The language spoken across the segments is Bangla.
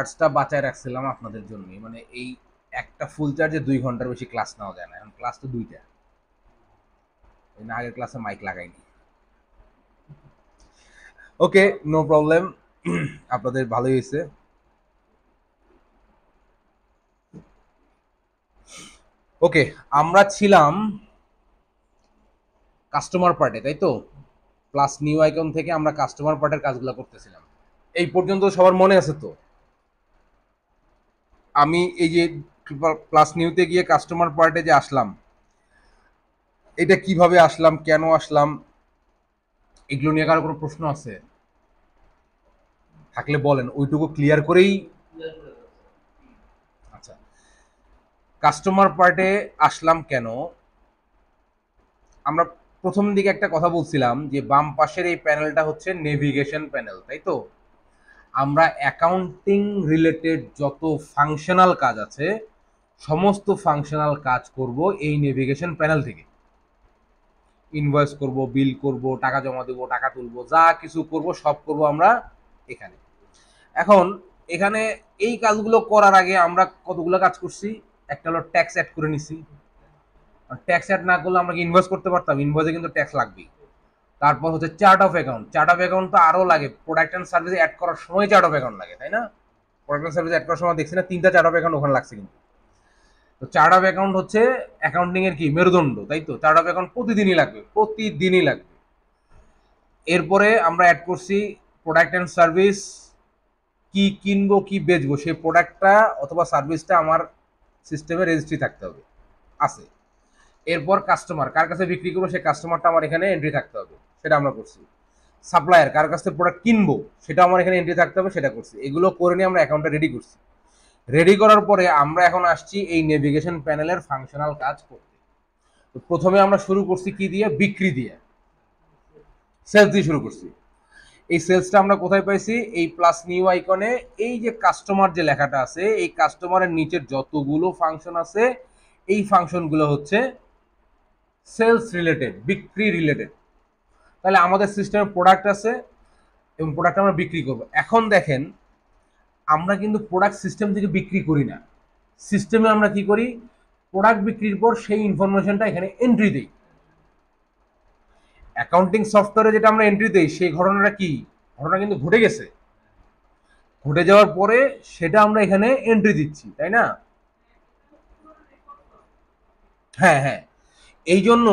চার্জটা বাঁচায় রাখছিলাম আপনাদের জন্য মানে এই একটা ফুল চার্জে দুই ঘন্টার বেশি ক্লাস নেওয়া যায় না এখন ক্লাস তো দুইটা না আগের ক্লাসে মাইক লাগাইনি ওকে নো প্রবলেম আপনাদের ভালোই হয়েছে ওকে আমরা ছিলাম কাস্টমার পার্টে তাই তো প্লাস নিউ আইকন থেকে আমরা কাস্টমার পার্টের কাজগুলো করতেছিলাম এই পর্যন্ত সবার মনে আছে তো আমি এই যে প্লাস নিউতে গিয়ে কাস্টমার পার্টে যে আসলাম এটা কিভাবে আসলাম কেন আসলাম এগুলো নিয়ে কারো কোনো প্রশ্ন আছে থাকলে বলেন ওইটুকু ক্লিয়ার করেই আচ্ছা কাস্টমার পার্টে আসলাম কেন আমরা প্রথম দিকে একটা কথা বলছিলাম যে বাম পাশের এই প্যানেলটা হচ্ছে নেভিগেশন প্যানেল তাই তো আমরা অ্যাকাউন্টিং রিলেটেড যত ফাংশনাল কাজ আছে সমস্ত ফাংশনাল কাজ করব এই নেভিগেশন প্যানেল থেকে ইনভয়েস করব বিল করব টাকা জমা দেবো টাকা তুলব যা কিছু করব সব করব আমরা এখানে এখন এখানে এই কাজগুলো করার আগে আমরা কতগুলো কাজ করছি একটা হলো ট্যাক্স অ্যাড করে নিছি ট্যাক্স অ্যাড না করলে আমরা কি ইনভয়েস করতে পারতাম ইনভয়েসে কিন্তু ট্যাক্স লাগবেই তারপর হচ্ছে chart of account chart of account তো আরও লাগে প্রোডাক্ট অ্যান্ড সার্ভিস অ্যাড করার সময় চার্ট অফ অ্যাকাউন্ট লাগে তাই না প্রোডাক্ট অ্যান্ড সার্ভিস অ্যাড করার সময় দেখছি না তিনটা চার্ট অফ অ্যাকাউন্ট ওখানে লাগছে কিন্তু তো চার্ট অফ অ্যাকাউন্ট হচ্ছে অ্যাকাউন্টিংয়ের কি মেরুদণ্ড তাই তো চার্ট অফ অ্যাকাউন্ট প্রতিদিনই লাগবে প্রতিদিনই লাগবে এরপরে আমরা অ্যাড করছি প্রোডাক্ট অ্যান্ড সার্ভিস কি কিনবো কি বেচবো সেই প্রোডাক্টটা অথবা সার্ভিসটা আমার সিস্টেমে রেজিস্ট্রি থাকতে হবে আছে এরপর কাস্টমার কার কাছে বিক্রি করবো সেই কাস্টমারটা আমার এখানে এন্ট্রি থাকতে হবে সেটা আমরা করছি সাপ্লায়ার কার কাছ থেকে প্রোডাক্ট কিনবো সেটা আমার এখানে এন্ট্রি থাকতে হবে সেটা করছি এগুলো করে নিয়ে আমরা অ্যাকাউন্টটা রেডি করছি রেডি করার পরে আমরা এখন আসছি এই নেভিগেশন প্যানেলের ফাংশনাল কাজ করতে তো প্রথমে আমরা শুরু করছি কি দিয়ে বিক্রি দিয়ে সেলস দিয়ে শুরু করছি এই সেলসটা আমরা কোথায় পাইছি এই প্লাস নিউ আইকনে এই যে কাস্টমার যে লেখাটা আছে এই কাস্টমারের নিচের যতগুলো ফাংশন আছে এই ফাংশনগুলো হচ্ছে সেলস রিলেটেড বিক্রি রিলেটেড তাহলে আমাদের সিস্টেমে প্রোডাক্ট আছে এবং প্রোডাক্ট আমরা বিক্রি করব এখন দেখেন আমরা কিন্তু প্রোডাক্ট সিস্টেম থেকে বিক্রি করি না সিস্টেমে আমরা কি করি প্রোডাক্ট বিক্রির পর সেই ইনফরমেশনটা এখানে এন্ট্রি দিই অ্যাকাউন্টিং সফটওয়্যারে যেটা আমরা এন্ট্রি দিই সেই ঘটনাটা কি ঘটনা কিন্তু ঘটে গেছে ঘটে যাওয়ার পরে সেটা আমরা এখানে এন্ট্রি দিচ্ছি তাই না হ্যাঁ হ্যাঁ এই জন্য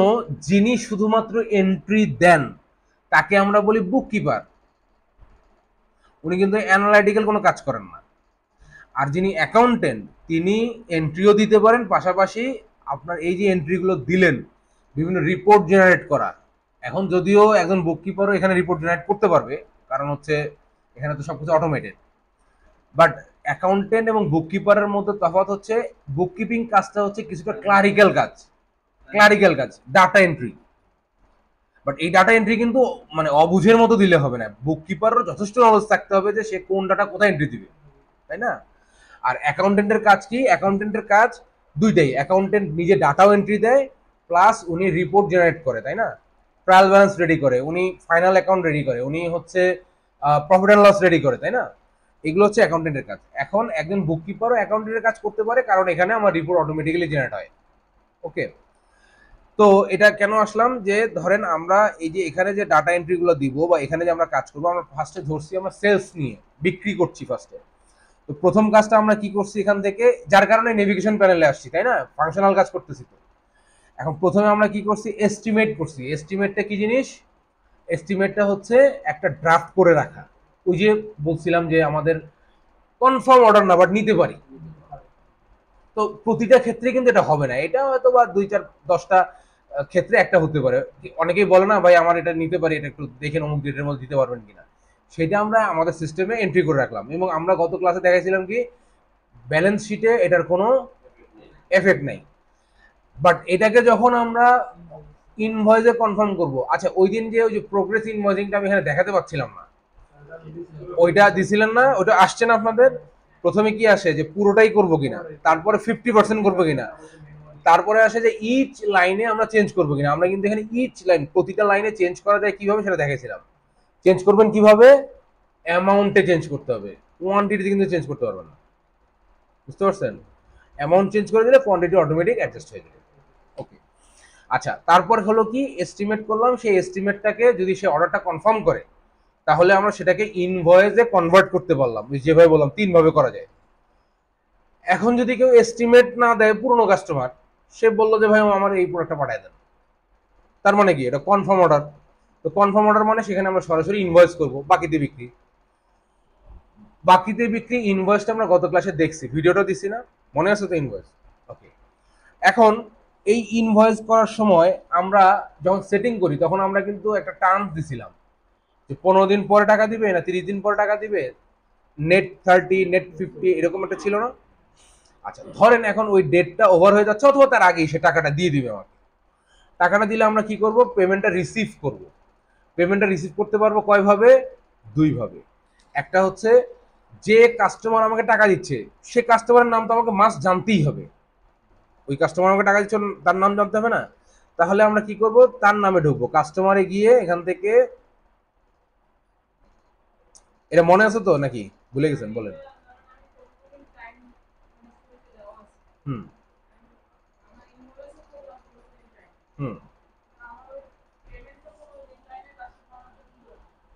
যিনি শুধুমাত্র এন্ট্রি দেন তাকে আমরা বলি বুক কিপার উনি কিন্তু অ্যানালাইটিক্যাল কোনো কাজ করেন না আর যিনি অ্যাকাউন্টেন্ট তিনি এন্ট্রিও দিতে পারেন পাশাপাশি আপনার এই যে এন্ট্রিগুলো দিলেন বিভিন্ন রিপোর্ট জেনারেট করা এখন যদিও একজন বুক কিপারও এখানে রিপোর্ট জেনারেট করতে পারবে কারণ হচ্ছে এখানে তো সব কিছু অটোমেটেড বাট অ্যাকাউন্টেন্ট এবং বুক কিপারের মধ্যে তফাৎ হচ্ছে বুক কিপিং কাজটা হচ্ছে কিছুটা ক্লারিক্যাল কাজ ক্লারিক্যাল কাজ ডাটা এন্ট্রি বাট এই ডাটা এন্ট্রি কিন্তু মানে অবুঝের মতো দিলে হবে না বুক কিপারও যথেষ্ট নলেজ থাকতে হবে যে সে কোন ডাটা কোথায় এন্ট্রি দিবে তাই না আর অ্যাকাউন্টেন্টের কাজ কি অ্যাকাউন্টেন্টের কাজ দুইটাই অ্যাকাউন্টেন্ট নিজে ডাটাও এন্ট্রি দেয় প্লাস উনি রিপোর্ট জেনারেট করে তাই না ট্রায়াল ব্যালেন্স রেডি করে উনি ফাইনাল অ্যাকাউন্ট রেডি করে উনি হচ্ছে প্রফিট অ্যান্ড লস রেডি করে তাই না এগুলো হচ্ছে অ্যাকাউন্টেন্টের কাজ এখন একজন বুক কিপারও অ্যাকাউন্টেন্টের কাজ করতে পারে কারণ এখানে আমার রিপোর্ট অটোমেটিক্যালি জেনারেট হয় ওকে তো এটা কেন আসলাম যে ধরেন আমরা এই যে এখানে যে ডাটা এন্ট্রিগুলো দিব বা এখানে যে আমরা কাজ করবো আমরা ফার্স্টে ধরছি আমরা সেলস নিয়ে বিক্রি করছি ফার্স্টে তো প্রথম কাজটা আমরা কি করছি এখান থেকে যার কারণে নেভিগেশন প্যানেলে আসছি তাই না ফাংশনাল কাজ করতেছি তো এখন প্রথমে আমরা কি করছি এস্টিমেট করছি এস্টিমেটটা কি জিনিস এস্টিমেটটা হচ্ছে একটা ড্রাফট করে রাখা ওই যে বলছিলাম যে আমাদের কনফার্ম অর্ডার না বাট নিতে পারি তো প্রতিটা ক্ষেত্রে কিন্তু এটা হবে না এটা হয়তো বা দুই চার দশটা ক্ষেত্রে একটা হতে পারে অনেকেই বলে না ভাই আমার এটা নিতে পারি এটা একটু দেখেন অমুক ডেটের মধ্যে দিতে পারবেন কিনা সেটা আমরা আমাদের সিস্টেমে এন্ট্রি করে রাখলাম এবং আমরা গত ক্লাসে দেখাইছিলাম কি ব্যালেন্স শিটে এটার কোনো এফেক্ট নেই বাট এটাকে যখন আমরা ইনভয়েসে কনফার্ম করব আচ্ছা ওই দিন যে ওই যে প্রোগ্রেস ইনভয়েসিংটা আমি এখানে দেখাতে পাচ্ছিলাম না ওইটা দিছিলেন না ওটা আসছে না আপনাদের প্রথমে কি আসে যে পুরোটাই করবো কিনা তারপরে ফিফটি পার্সেন্ট করবো কিনা তারপরে আসে যে ইচ লাইনে আমরা চেঞ্জ করবো কিনা আমরা কিন্তু এখানে ইচ লাইন প্রতিটা লাইনে চেঞ্জ করা যায় কিভাবে সেটা দেখেছিলাম চেঞ্জ করবেন কিভাবে অ্যামাউন্টে চেঞ্জ করতে হবে কোয়ান্টিটিতে কিন্তু চেঞ্জ করতে পারবেন না বুঝতে পারছেন অ্যামাউন্ট চেঞ্জ করে দিলে কোয়ান্টিটি অটোমেটিক অ্যাডজাস্ট হয়ে যাবে ওকে আচ্ছা তারপর হলো কি এস্টিমেট করলাম সেই এস্টিমেটটাকে যদি সে অর্ডারটা কনফার্ম করে তাহলে আমরা সেটাকে ইনভয়েসে কনভার্ট করতে পারলাম যেভাবে বললাম তিনভাবে করা যায় এখন যদি কেউ এস্টিমেট না দেয় পুরনো কাস্টমার সে বললো যে ভাই আমার এই প্রোডাক্টটা পাঠায় দেন তার মানে কি এটা কনফার্ম অর্ডার তো কনফার্ম অর্ডার মানে সেখানে আমরা সরাসরি ইনভয়েস করবো বাকিতে বিক্রি বাকিতে বিক্রি ইনভয়েসটা আমরা গত ক্লাসে দেখছি ভিডিওটা দিছি না মনে আছে তো ইনভয়েস ওকে এখন এই ইনভয়েস করার সময় আমরা যখন সেটিং করি তখন আমরা কিন্তু একটা টার্মস দিছিলাম যে পনেরো দিন পরে টাকা দিবে না তিরিশ দিন পরে টাকা দিবে নেট থার্টি নেট ফিফটি এরকম একটা ছিল না আচ্ছা ধরেন এখন ওই ডেটটা ওভার হয়ে যাচ্ছে অথবা তার আগেই সে টাকাটা দিয়ে দিবে আমাকে টাকাটা দিলে আমরা কি করব পেমেন্টটা রিসিভ করব পেমেন্টটা রিসিভ করতে পারবো কয়ভাবে দুইভাবে একটা হচ্ছে যে কাস্টমার আমাকে টাকা দিচ্ছে সে কাস্টমারের নাম তো আমাকে মাস জানতেই হবে ওই কাস্টমার আমাকে টাকা দিচ্ছে তার নাম জানতে হবে না তাহলে আমরা কি করব তার নামে ঢুকবো কাস্টমারে গিয়ে এখান থেকে এটা মনে আছে তো নাকি ভুলে গেছেন বলেন হুম হুম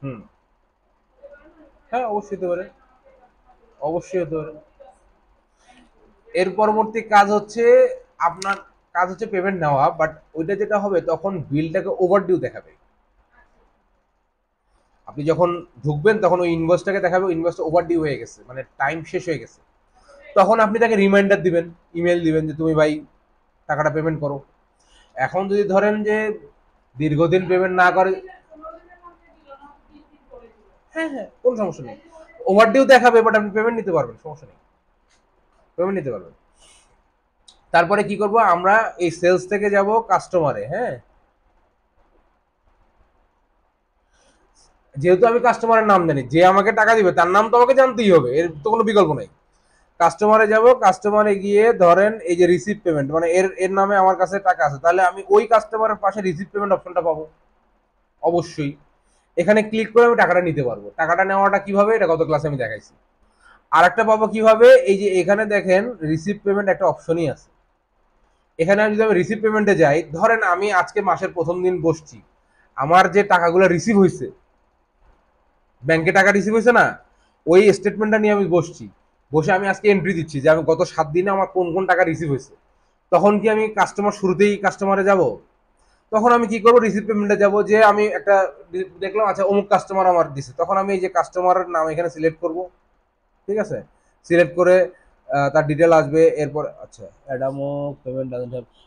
হুম হ্যাঁ অবশ্যই হতে পারে অবশ্যই হতে পারে এর পরবর্তী কাজ হচ্ছে আপনার কাজ হচ্ছে পেমেন্ট নেওয়া বাট ওইটা যেটা হবে তখন বিলটাকে ওভারডিউ দেখাবে আপনি যখন ঢুকবেন তখন ওই ইনভয়েসটাকে দেখাবে ইনভয়েসটা ওভারডিউ হয়ে গেছে মানে টাইম শেষ হয়ে গেছে তখন আপনি তাকে রিমাইন্ডার দিবেন ইমেল দিবেন যে তুমি ভাই টাকাটা পেমেন্ট করো এখন যদি ধরেন যে দীর্ঘদিন পেমেন্ট না করে হ্যাঁ হ্যাঁ কোনো সমস্যা নেই ওভার ডিউ দেখাবে বাট আপনি পেমেন্ট নিতে পারবেন সমস্যা নেই পেমেন্ট নিতে পারবেন তারপরে কি করব আমরা এই সেলস থেকে যাব কাস্টমারে হ্যাঁ যেহেতু আমি কাস্টমারের নাম জানি যে আমাকে টাকা দিবে তার নাম তো আমাকে জানতেই হবে এর তো কোনো বিকল্প নেই কাস্টমারে যাব কাস্টমারে গিয়ে ধরেন এই যে রিসিভ পেমেন্ট মানে এর এর নামে আমার কাছে টাকা আছে তাহলে আমি ওই কাস্টমারের পাশে রিসিভ পেমেন্ট অপশনটা পাবো অবশ্যই এখানে ক্লিক করে আমি টাকাটা নিতে পারবো টাকাটা নেওয়াটা কিভাবে এটা গত ক্লাসে আমি দেখাইছি আর একটা পাবো কিভাবে এই যে এখানে দেখেন রিসিভ পেমেন্ট একটা অপশনই আছে এখানে আমি যদি আমি রিসিভ পেমেন্টে যাই ধরেন আমি আজকে মাসের প্রথম দিন বসছি আমার যে টাকাগুলো রিসিভ হয়েছে ব্যাংকে টাকা রিসিভ হয়েছে না ওই স্টেটমেন্টটা নিয়ে আমি বসছি বসে আমি আজকে এন্ট্রি দিচ্ছি যে আমি গত সাত দিনে আমার কোন কোন টাকা রিসিভ হয়েছে তখন কি আমি কাস্টমার শুরুতেই কাস্টমারে যাব তখন আমি কি করবো রিসিভ পেমেন্টে যাব যে আমি একটা দেখলাম আচ্ছা অমুক কাস্টমার আমার দিছে তখন আমি এই যে কাস্টমারের নাম এখানে সিলেক্ট করব ঠিক আছে সিলেক্ট করে তার ডিটেল আসবে এরপর আচ্ছা অ্যাডামক পেমেন্ট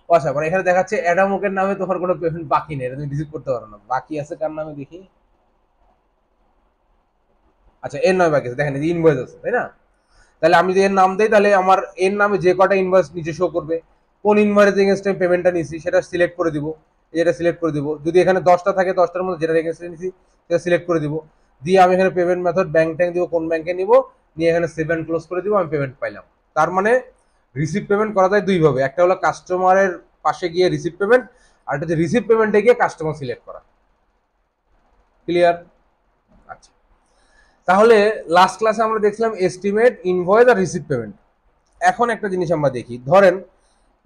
ও আচ্ছা মানে এখানে দেখাচ্ছে অ্যাডামোকের নামে তোমার কোনো পেমেন্ট বাকি নেই এটা তুমি রিসিভ করতে পারো না বাকি আছে কার নামে দেখি আচ্ছা এর নয় বাকি আছে দেখেন ইনভয়েস আছে তাই না তাহলে আমি যদি এর নাম দেই তাহলে আমার এর নামে যে কটা ইনভয়েস নিচে শো করবে কোন ইনভয়েসের এগেনস্টে আমি পেমেন্টটা নিছি সেটা সিলেক্ট করে দিব যেটা সিলেক্ট করে দিব যদি এখানে দশটা থাকে দশটার মধ্যে যেটা এগেনস্টে নিছি সেটা সিলেক্ট করে দিব দিয়ে আমি এখানে পেমেন্ট মেথড ব্যাংক ট্যাঙ্ক দিব কোন ব্যাংকে নিব নিয়ে এখানে সেভেন ক্লোজ করে দিব আমি পেমেন্ট পাইলাম তার মানে রিসিভ পেমেন্ট করা যায় দুইভাবে একটা হলো কাস্টমারের পাশে গিয়ে রিসিভ পেমেন্ট আর একটা হচ্ছে রিসিভ পেমেন্টে গিয়ে কাস্টমার সিলেক্ট করা ক্লিয়ার আচ্ছা তাহলে লাস্ট ক্লাসে আমরা দেখছিলাম এস্টিমেট ইনভয়েস আর রিসিভ পেমেন্ট এখন একটা জিনিস আমরা দেখি ধরেন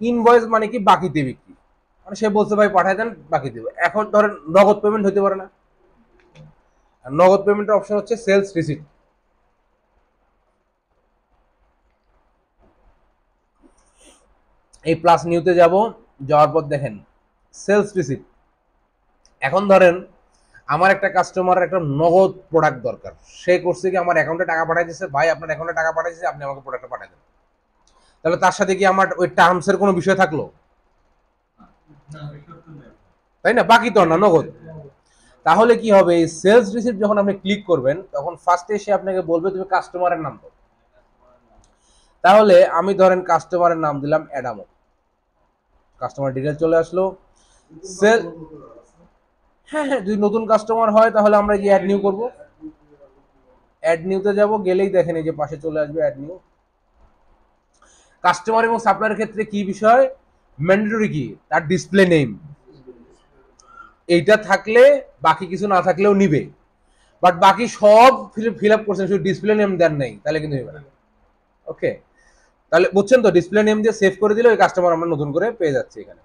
ইনভয়েস মানে কি বাকিতে বিক্রি মানে সে বলছে ভাই পাঠায় দেন বাকি দেবে এখন ধরেন নগদ পেমেন্ট হতে পারে না আর নগদ পেমেন্টের অপশন হচ্ছে সেলস রিসিট এই প্লাস নিউতে যাব যাওয়ার পর দেখেন সেলস রিসিট এখন ধরেন আমার একটা কাস্টমার একটা নগদ প্রোডাক্ট দরকার সে করছে কি আমার অ্যাকাউন্টে টাকা পাঠাই দিচ্ছে ভাই আপনার অ্যাকাউন্টে টাকা পাঠাইছে আপনি আমাকে প্রোডাক্টটা পাঠাই দেন তাহলে তার সাথে কি আমার ওই টার্মসের কোনো বিষয় থাকলো তাই না বাকি তো না নগদ তাহলে কি হবে এই সেলস রিসিপ্ট যখন আপনি ক্লিক করবেন তখন ফার্স্টে এসে আপনাকে বলবে তুমি কাস্টমারের নাম দাও তাহলে আমি ধরেন কাস্টমারের নাম দিলাম অ্যাডামো কাস্টমার ডিটেল চলে আসলো সেল হ্যাঁ হ্যাঁ যদি নতুন কাস্টমার হয় তাহলে আমরা গিয়ে অ্যাড নিউ করবো অ্যাড নিউতে যাব গেলেই দেখেন এই যে পাশে চলে আসবে অ্যাড নিউ কাস্টমার এবং সাপ্লাইয়ের ক্ষেত্রে কি বিষয় ম্যান্ডেটরি কি তার ডিসপ্লে নেম এইটা থাকলে বাকি কিছু না থাকলেও নিবে বাট বাকি সব ফিল আপ করছেন শুধু ডিসপ্লে নেম দেন নাই তাহলে কিন্তু নেবে না ওকে তাহলে বুঝছেন তো ডিসপ্লে নেম দিয়ে সেভ করে দিলে ওই কাস্টমার আমরা নতুন করে পেয়ে যাচ্ছি এখানে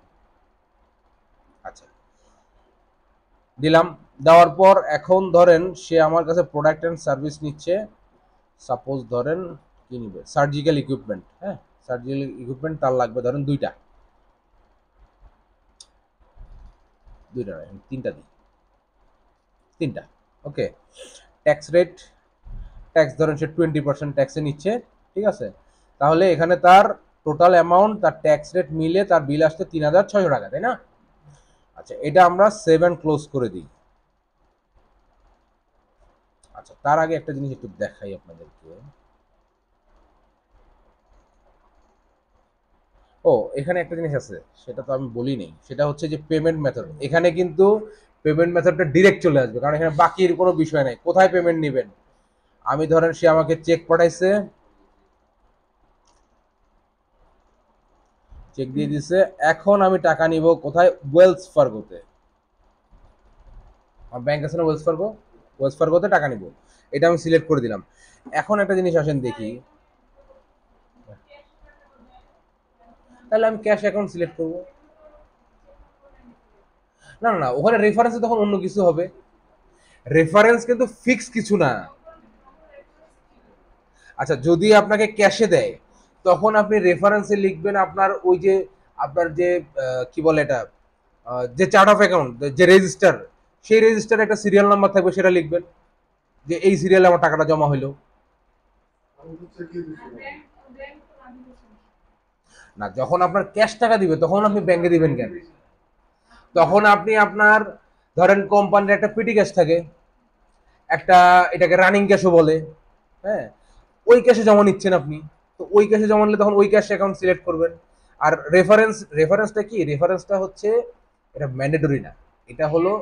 দিলাম দেওয়ার পর এখন ধরেন সে আমার কাছে প্রোডাক্ট অ্যান্ড সার্ভিস নিচ্ছে সাপোজ ধরেন কী নিবে সার্জিক্যাল ইকুইপমেন্ট হ্যাঁ সার্জিক্যাল ইকুইপমেন্ট তার লাগবে ধরেন দুইটা দুইটা তিনটা দিই তিনটা ওকে ট্যাক্স রেট ট্যাক্স ধরেন সে টোয়েন্টি পার্সেন্ট ট্যাক্সে নিচ্ছে ঠিক আছে তাহলে এখানে তার টোটাল অ্যামাউন্ট তার ট্যাক্স রেট মিলে তার বিল আসতে তিন হাজার ছয়শো টাকা তাই না আচ্ছা এটা আমরা সেভেন ক্লোজ করে দিই আচ্ছা তার আগে একটা জিনিস একটু দেখাই আপনাদেরকে ও এখানে একটা জিনিস আছে সেটা তো আমি বলি নেই সেটা হচ্ছে যে পেমেন্ট মেথড এখানে কিন্তু পেমেন্ট মেথডটা ডিরেক্ট চলে আসবে কারণ এখানে বাকির কোনো বিষয় নাই কোথায় পেমেন্ট নেবেন আমি ধরেন সে আমাকে চেক পাঠাইছে চেক দিয়ে দিছে এখন আমি টাকা নিব কোথায় ওয়েলস ফার্গোতে আমার ব্যাংক আছে না ওয়েলস ফার্গো ওয়েলস ফার্গোতে টাকা নিব এটা আমি সিলেক্ট করে দিলাম এখন একটা জিনিস আসেন দেখি তাহলে আমি ক্যাশ অ্যাকাউন্ট সিলেক্ট করব না না ওখানে রেফারেন্সে তখন অন্য কিছু হবে রেফারেন্স কিন্তু ফিক্স কিছু না আচ্ছা যদি আপনাকে ক্যাশে দেয় তখন আপনি রেফারেন্সে লিখবেন আপনার ওই যে আপনার যে কি বলে এটা যে চার্ট অফ অ্যাকাউন্ট যে রেজিস্টার সেই রেজিস্টারে একটা সিরিয়াল নাম্বার থাকবে সেটা লিখবেন যে এই সিরিয়ালে আমার টাকাটা জমা হইলো না যখন আপনার ক্যাশ টাকা দিবে তখন আপনি ব্যাংকে দিবেন কেন তখন আপনি আপনার ধরেন কোম্পানির একটা পিটি ক্যাশ থাকে একটা এটাকে রানিং ক্যাশও বলে হ্যাঁ ওই ক্যাশে জমা নিচ্ছেন আপনি তো ওই ক্যাশে জমা নিলে তখন ওই ক্যাশ অ্যাকাউন্ট সিলেক্ট করবেন আর রেফারেন্স রেফারেন্সটা কি রেফারেন্সটা হচ্ছে এটা ম্যান্ডেটরি না এটা হলো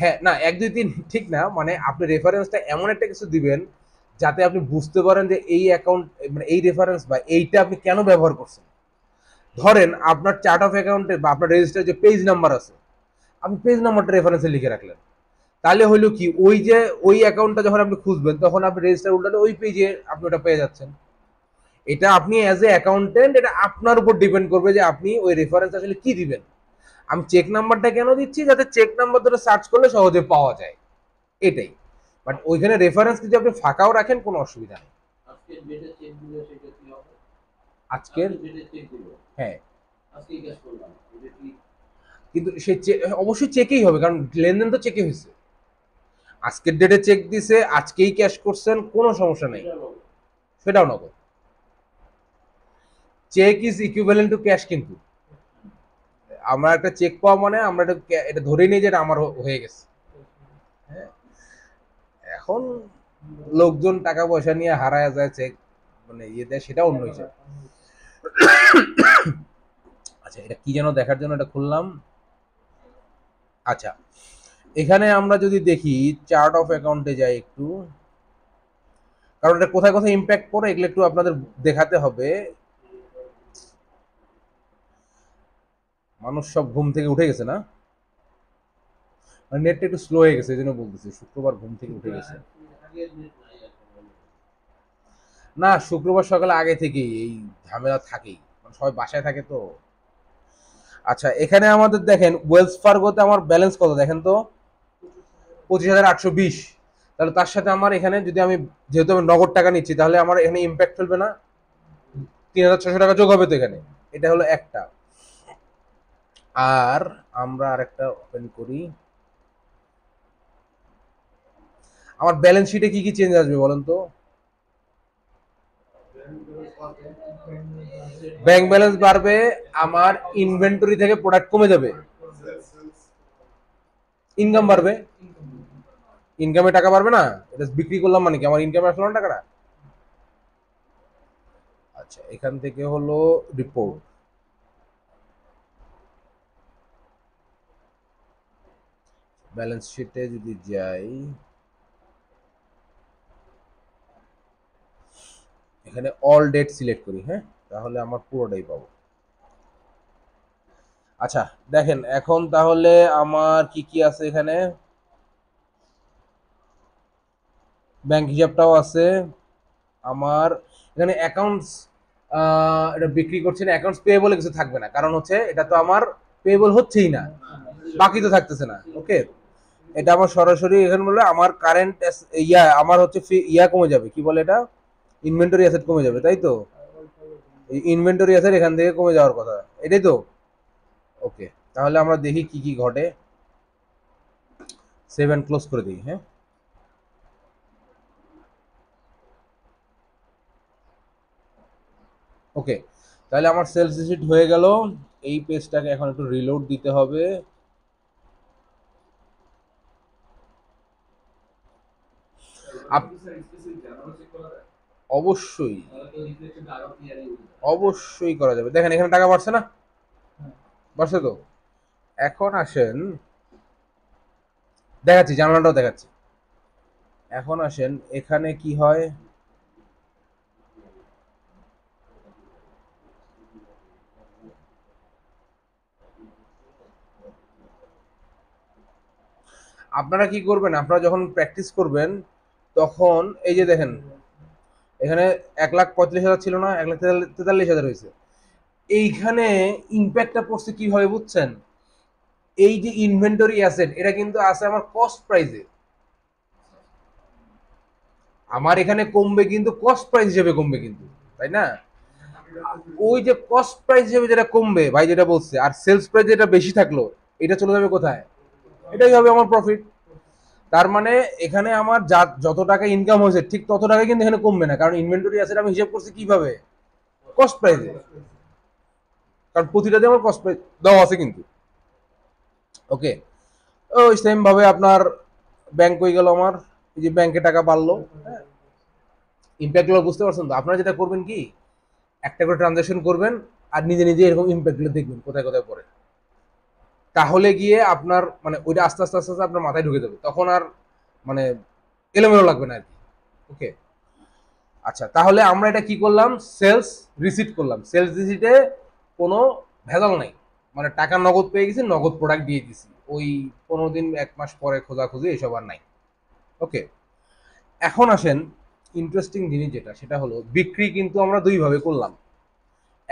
হ্যাঁ না এক দুই তিন ঠিক না মানে আপনি রেফারেন্সটা এমন একটা কিছু দিবেন যাতে আপনি বুঝতে পারেন যে এই অ্যাকাউন্ট মানে এই রেফারেন্স বা এইটা আপনি কেন ব্যবহার করছেন ধরেন আপনার চার্ট অফ অ্যাকাউন্টে বা আপনার রেজিস্টার যে পেজ নাম্বার আছে আপনি পেজ নাম্বারটা রেফারেন্সে লিখে রাখলেন তাহলে হলো কি ওই যে ওই অ্যাকাউন্টটা যখন আপনি খুঁজবেন তখন আপনি রেজিস্টার উল্টালে ওই পেজে আপনি ওটা পেয়ে যাচ্ছেন এটা আপনি অ্যাজ এ অ্যাকাউন্টেন্ট এটা আপনার উপর ডিপেন্ড করবে যে আপনি ওই রেফারেন্স আসলে কি দিবেন আমি চেক নাম্বারটা কেন দিচ্ছি যাতে চেক নাম্বার ধরে সার্চ করলে সহজে পাওয়া যায় এটাই বাট ওইখানে রেফারেন্স যদি আপনি ফাঁকাও রাখেন কোনো অসুবিধা নেই আজকের হ্যাঁ কিন্তু সে অবশ্যই চেকেই হবে কারণ লেনদেন তো চেকে হয়েছে আজকের ডেটে চেক দিছে আজকেই ক্যাশ করছেন কোনো সমস্যা নেই সেটাও নগদ check is equivalent to cash কিন্তু আমরা একটা চেক পাওয়া মানে আমরা এটা এটা ধরে নিই যে এটা আমার হয়ে গেছে হ্যাঁ? এখন লোকজন টাকা পয়সা নিয়ে হারায় যায় চেক মানে ইয়ে দেয় সেটা অন্য হিসাবে আচ্ছা এটা কি যেন দেখার জন্য এটা খুললাম আচ্ছা এখানে আমরা যদি দেখি চার্ট অফ অ্যাকাউন্টে যাই একটু কারণ এটা কোথায় কোথায় ইম্প্যাক্ট করে এগুলো একটু আপনাদের দেখাতে হবে মানুষ সব ঘুম থেকে উঠে গেছে না নেটটা মানে একটু স্লো হয়ে গেছে এই জন্য বলতেছি শুক্রবার ঘুম থেকে উঠে গেছে না শুক্রবার সকালে আগে থেকেই এই ঝামেলা থাকেই মানে সবাই বাসায় থাকে তো আচ্ছা এখানে আমাদের দেখেন ওয়েলস ফার্গোতে আমার ব্যালেন্স কত দেখেন তো পঁচিশ হাজার আটশো বিশ তাহলে তার সাথে আমার এখানে যদি আমি যেহেতু আমি নগদ টাকা নিচ্ছি তাহলে আমার এখানে ইম্প্যাক্ট ফেলবে না তিন হাজার ছশো টাকা যোগ হবে তো এখানে এটা হলো একটা আর আমরা একটা ওপেন করি আমার ব্যালেন্স শিটে কি কি চেঞ্জ আসবে বলেন তো ব্যাংক ব্যালেন্স বাড়বে আমার ইনভেন্টরি থেকে প্রোডাক্ট কমে যাবে ইনকাম বাড়বে ইনকামে টাকা পারবে না এটা বিক্রি করলাম মানে কি আমার ইনকামে আসলো না টাকাটা আচ্ছা এখান থেকে হলো রিপোর্ট ব্যালেন্স শিটে যদি যাই এখানে অল ডেট সিলেক্ট করি হ্যাঁ তাহলে আমার পুরোটাই পাবো আচ্ছা দেখেন এখন তাহলে আমার কি কি আছে এখানে ব্যাংক হিসাবটাও আছে আমার এখানে অ্যাকাউন্টস এটা বিক্রি করছি না অ্যাকাউন্টস বলে কিছু থাকবে না কারণ হচ্ছে এটা তো আমার পেয়েবল হচ্ছেই না বাকি তো থাকতেছে না ওকে এটা আমার সরাসরি এখানে বলে আমার কারেন্ট ইয়া আমার হচ্ছে ইয়া কমে যাবে কি বলে এটা ইনভেন্টরি অ্যাসেট কমে যাবে তাই তো ইনভেন্টরি অ্যাসেট এখান থেকে কমে যাওয়ার কথা এটাই তো ওকে তাহলে আমরা দেখি কি কি ঘটে সেভেন ক্লোজ করে দিই হ্যাঁ ওকে তাহলে আমার সেলস রিসিট হয়ে গেল এই পেজটাকে এখন একটু রিলোড দিতে হবে অবশ্যই অবশ্যই করা যাবে দেখেন এখানে টাকা বাড়ছে না বাড়ছে তো এখন আসেন দেখাচ্ছি জানলাটাও দেখাচ্ছি এখন আসেন এখানে কি হয় আপনারা কি করবেন আপনারা যখন প্র্যাকটিস করবেন তখন এই যে দেখেন এখানে এক লাখ পঁয়ত্রিশ হাজার ছিল না এক লাখ তেতাল্লিশ হাজার হয়েছে এইখানে ইম্প্যাক্টটা পড়ছে কিভাবে বুঝছেন এই যে ইনভেন্টরি অ্যাসেট এটা কিন্তু আছে আমার কস্ট প্রাইজে আমার এখানে কমবে কিন্তু কস্ট প্রাইস হিসেবে কমবে কিন্তু তাই না ওই যে কস্ট প্রাইস হিসেবে যেটা কমবে ভাই যেটা বলছে আর সেলস প্রাইস যেটা বেশি থাকলো এটা চলে যাবে কোথায় এটাই হবে আমার প্রফিট তার মানে এখানে আমার যা যত টাকা ইনকাম হয়েছে ঠিক তত টাকা কিন্তু এখানে কমবে না কারণ ইনভেন্টরি আছে আমি হিসাব করছি কিভাবে কস্ট প্রাইজে কারণ প্রতিটাতে আমার কস্ট প্রাইজ দেওয়া আছে কিন্তু ওকে ওই সেম ভাবে আপনার ব্যাংক হয়ে গেল আমার এই যে ব্যাংকে টাকা বাড়লো ইম্প্যাক্টগুলো বুঝতে পারছেন তো আপনারা যেটা করবেন কি একটা করে ট্রানজাকশন করবেন আর নিজে নিজে এরকম ইম্প্যাক্টগুলো দেখবেন কোথায় কোথায় পড়ে তাহলে গিয়ে আপনার মানে ওইটা আস্তে আস্তে আস্তে আস্তে আপনার মাথায় ঢুকে যাবে তখন আর মানে এলোমেলো লাগবে না আর কি ওকে আচ্ছা তাহলে আমরা এটা কি করলাম সেলস রিসিট করলাম সেলস রিসিটে কোনো ভেজাল নাই মানে টাকা নগদ পেয়ে গেছি নগদ প্রোডাক্ট দিয়ে দিছি ওই পনেরো দিন এক মাস পরে খোঁজাখুঁজি এসব আর নাই ওকে এখন আসেন ইন্টারেস্টিং জিনিস যেটা সেটা হলো বিক্রি কিন্তু আমরা দুইভাবে করলাম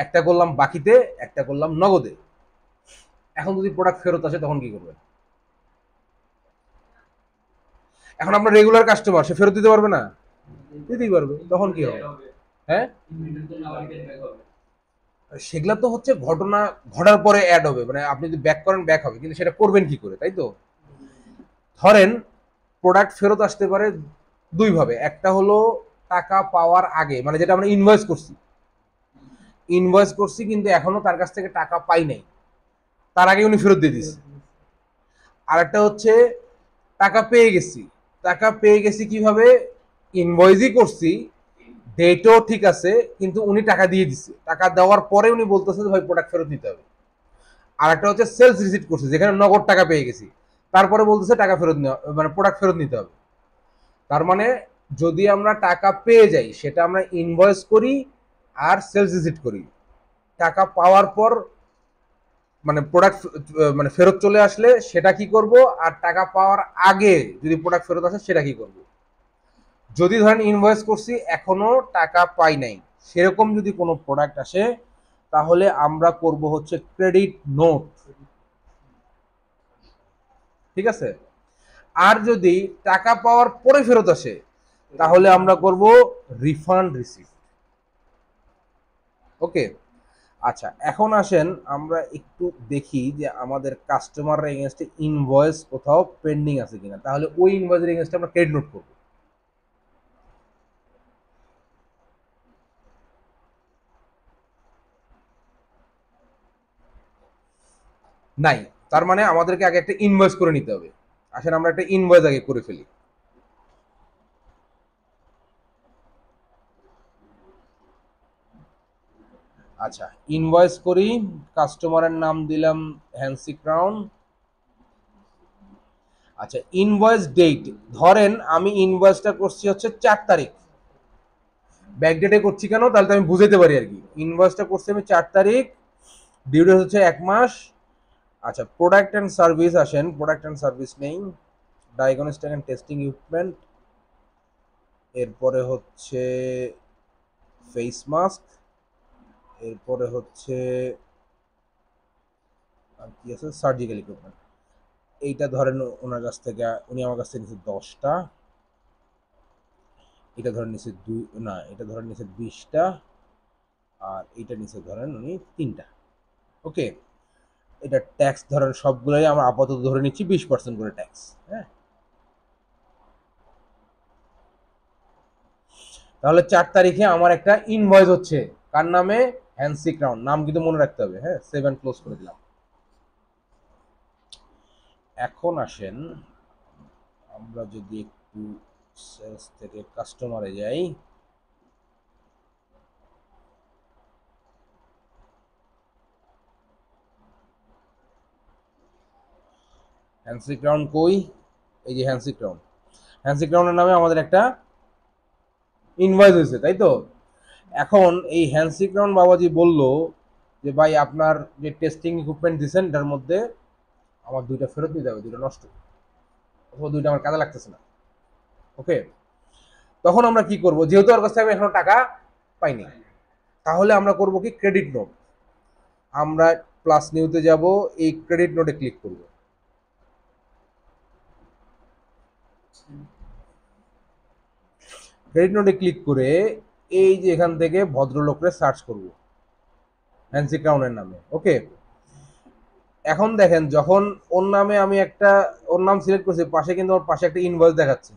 একটা করলাম বাকিতে একটা করলাম নগদে এখন যদি প্রোডাক্ট ফেরত আসে তখন কি করবে এখন আপনার রেগুলার কাস্টমার সে ফেরত দিতে পারবে না দিতেই পারবে তখন কি হবে হ্যাঁ সেগুলা তো হচ্ছে ঘটনা ঘটার পরে অ্যাড হবে মানে আপনি যদি ব্যাক করেন ব্যাক হবে কিন্তু সেটা করবেন কি করে তাই তো ধরেন প্রোডাক্ট ফেরত আসতে পারে দুইভাবে একটা হলো টাকা পাওয়ার আগে মানে যেটা আমরা ইনভয়েস করছি ইনভয়েস করছি কিন্তু এখনো তার কাছ থেকে টাকা পাই নাই তার আগে উনি ফেরত দিয়ে দিয়েছে আর একটা হচ্ছে টাকা পেয়ে গেছি টাকা পেয়ে গেছি কিভাবে ইনভয়েসই করছি ডেটও ঠিক আছে কিন্তু উনি টাকা দিয়ে দিছে টাকা দেওয়ার পরে উনি বলতেছে ভাই প্রোডাক্ট ফেরত দিতে হবে আর একটা হচ্ছে সেলস রিসিট করছে যেখানে নগদ টাকা পেয়ে গেছি তারপরে বলতেছে টাকা ফেরত নেওয়া মানে প্রোডাক্ট ফেরত নিতে হবে তার মানে যদি আমরা টাকা পেয়ে যাই সেটা আমরা ইনভয়েস করি আর সেলস রিসিট করি টাকা পাওয়ার পর মানে প্রোডাক্ট মানে ফেরত চলে আসলে সেটা কি করব আর টাকা পাওয়ার আগে যদি প্রোডাক্ট ফেরত আসে সেটা কি করব যদি ধরেন ইনভয়েস করছি এখনো টাকা পাই নাই সেরকম যদি কোনো প্রোডাক্ট আসে তাহলে আমরা করব হচ্ছে ক্রেডিট নোট ঠিক আছে আর যদি টাকা পাওয়ার পরে ফেরত আসে তাহলে আমরা করব রিফান্ড রিসিপ্ট ওকে আচ্ছা এখন আসেন আমরা একটু দেখি যে আমাদের কাস্টমারের এগেনস্টে ইনভয়েস কোথাও পেন্ডিং আছে কিনা তাহলে ওই ইনভয়েসের এগেনস্টে আমরা ক্রেডিট নোট করব নাই তার মানে আমাদেরকে আগে একটা ইনভয়েস করে নিতে হবে আসেন আমরা একটা ইনভয়েস আগে করে ফেলি আচ্ছা ইনভয়েস করি কাস্টমারের নাম দিলাম হ্যান্সি ক্রাউন আচ্ছা ইনভয়েস ডেট ধরেন আমি ইনভয়েসটা করছি হচ্ছে চার তারিখ ব্যাকডেটে করছি কেন তাহলে তো আমি বুঝাইতে পারি আর কি ইনভয়েসটা করছি আমি চার তারিখ ডিউটি হচ্ছে এক মাস আচ্ছা প্রোডাক্ট অ্যান্ড সার্ভিস আসেন প্রোডাক্ট অ্যান্ড সার্ভিস নেই ডায়াগনস্টিক অ্যান্ড টেস্টিং ইকুইপমেন্ট এরপরে হচ্ছে ফেস মাস্ক এরপরে হচ্ছে আর কি আছে সার্জিক্যাল ইকুইপমেন্ট এইটা ধরেন ওনার কাছ থেকে উনি আমার কাছ থেকে নিচ্ছে দশটা এটা ধরেন নিচে দুই না এটা ধরেন নিচে বিশটা আর এটা নিচে ধরেন উনি তিনটা ওকে এটা ট্যাক্স ধরেন সবগুলোই আমরা আপাতত ধরে নিচ্ছি বিশ পার্সেন্ট করে ট্যাক্স হ্যাঁ তাহলে চার তারিখে আমার একটা ইনভয়েস হচ্ছে কার নামে হ্যান্সি গ্রাউন্ড নাম gitu মনে রাখতে হবে হ্যাঁ 7 ক্লোজ করে দিলাম এখন আসেন আমরা যদি একটু সেস থেকে কাস্টমারে যাই হ্যান্সি গ্রাউন্ড কই এই যে হ্যান্সি গ্রাউন্ড হ্যান্সি গ্রাউন্ডের নামে আমাদের একটা ইনভয়েস আছে তাই তো এখন এই রাউন্ড বাবাজি বলল যে ভাই আপনার যে টেস্টিং ইকুইপমেন্ট দিয়েছেন এটার মধ্যে আমার দুইটা ফেরত দিতে হবে দুইটা নষ্ট অথবা দুইটা আমার কাজে লাগতেছে না ওকে তখন আমরা কি করব যেহেতু ওর থেকে আমি এখনো টাকা পাইনি তাহলে আমরা করব কি ক্রেডিট নোট আমরা প্লাস নিউতে যাব এই ক্রেডিট নোটে ক্লিক করব ক্রেডিট নোটে ক্লিক করে এই যে এখান থেকে ভদ্রলোকরে সার্চ করব হ্যান্সি ক্রাউনের নামে ওকে এখন দেখেন যখন ওর নামে আমি একটা ওর নাম সিলেক্ট করছি পাশে কিন্তু ওর পাশে একটা ইনভয়েস দেখাচ্ছে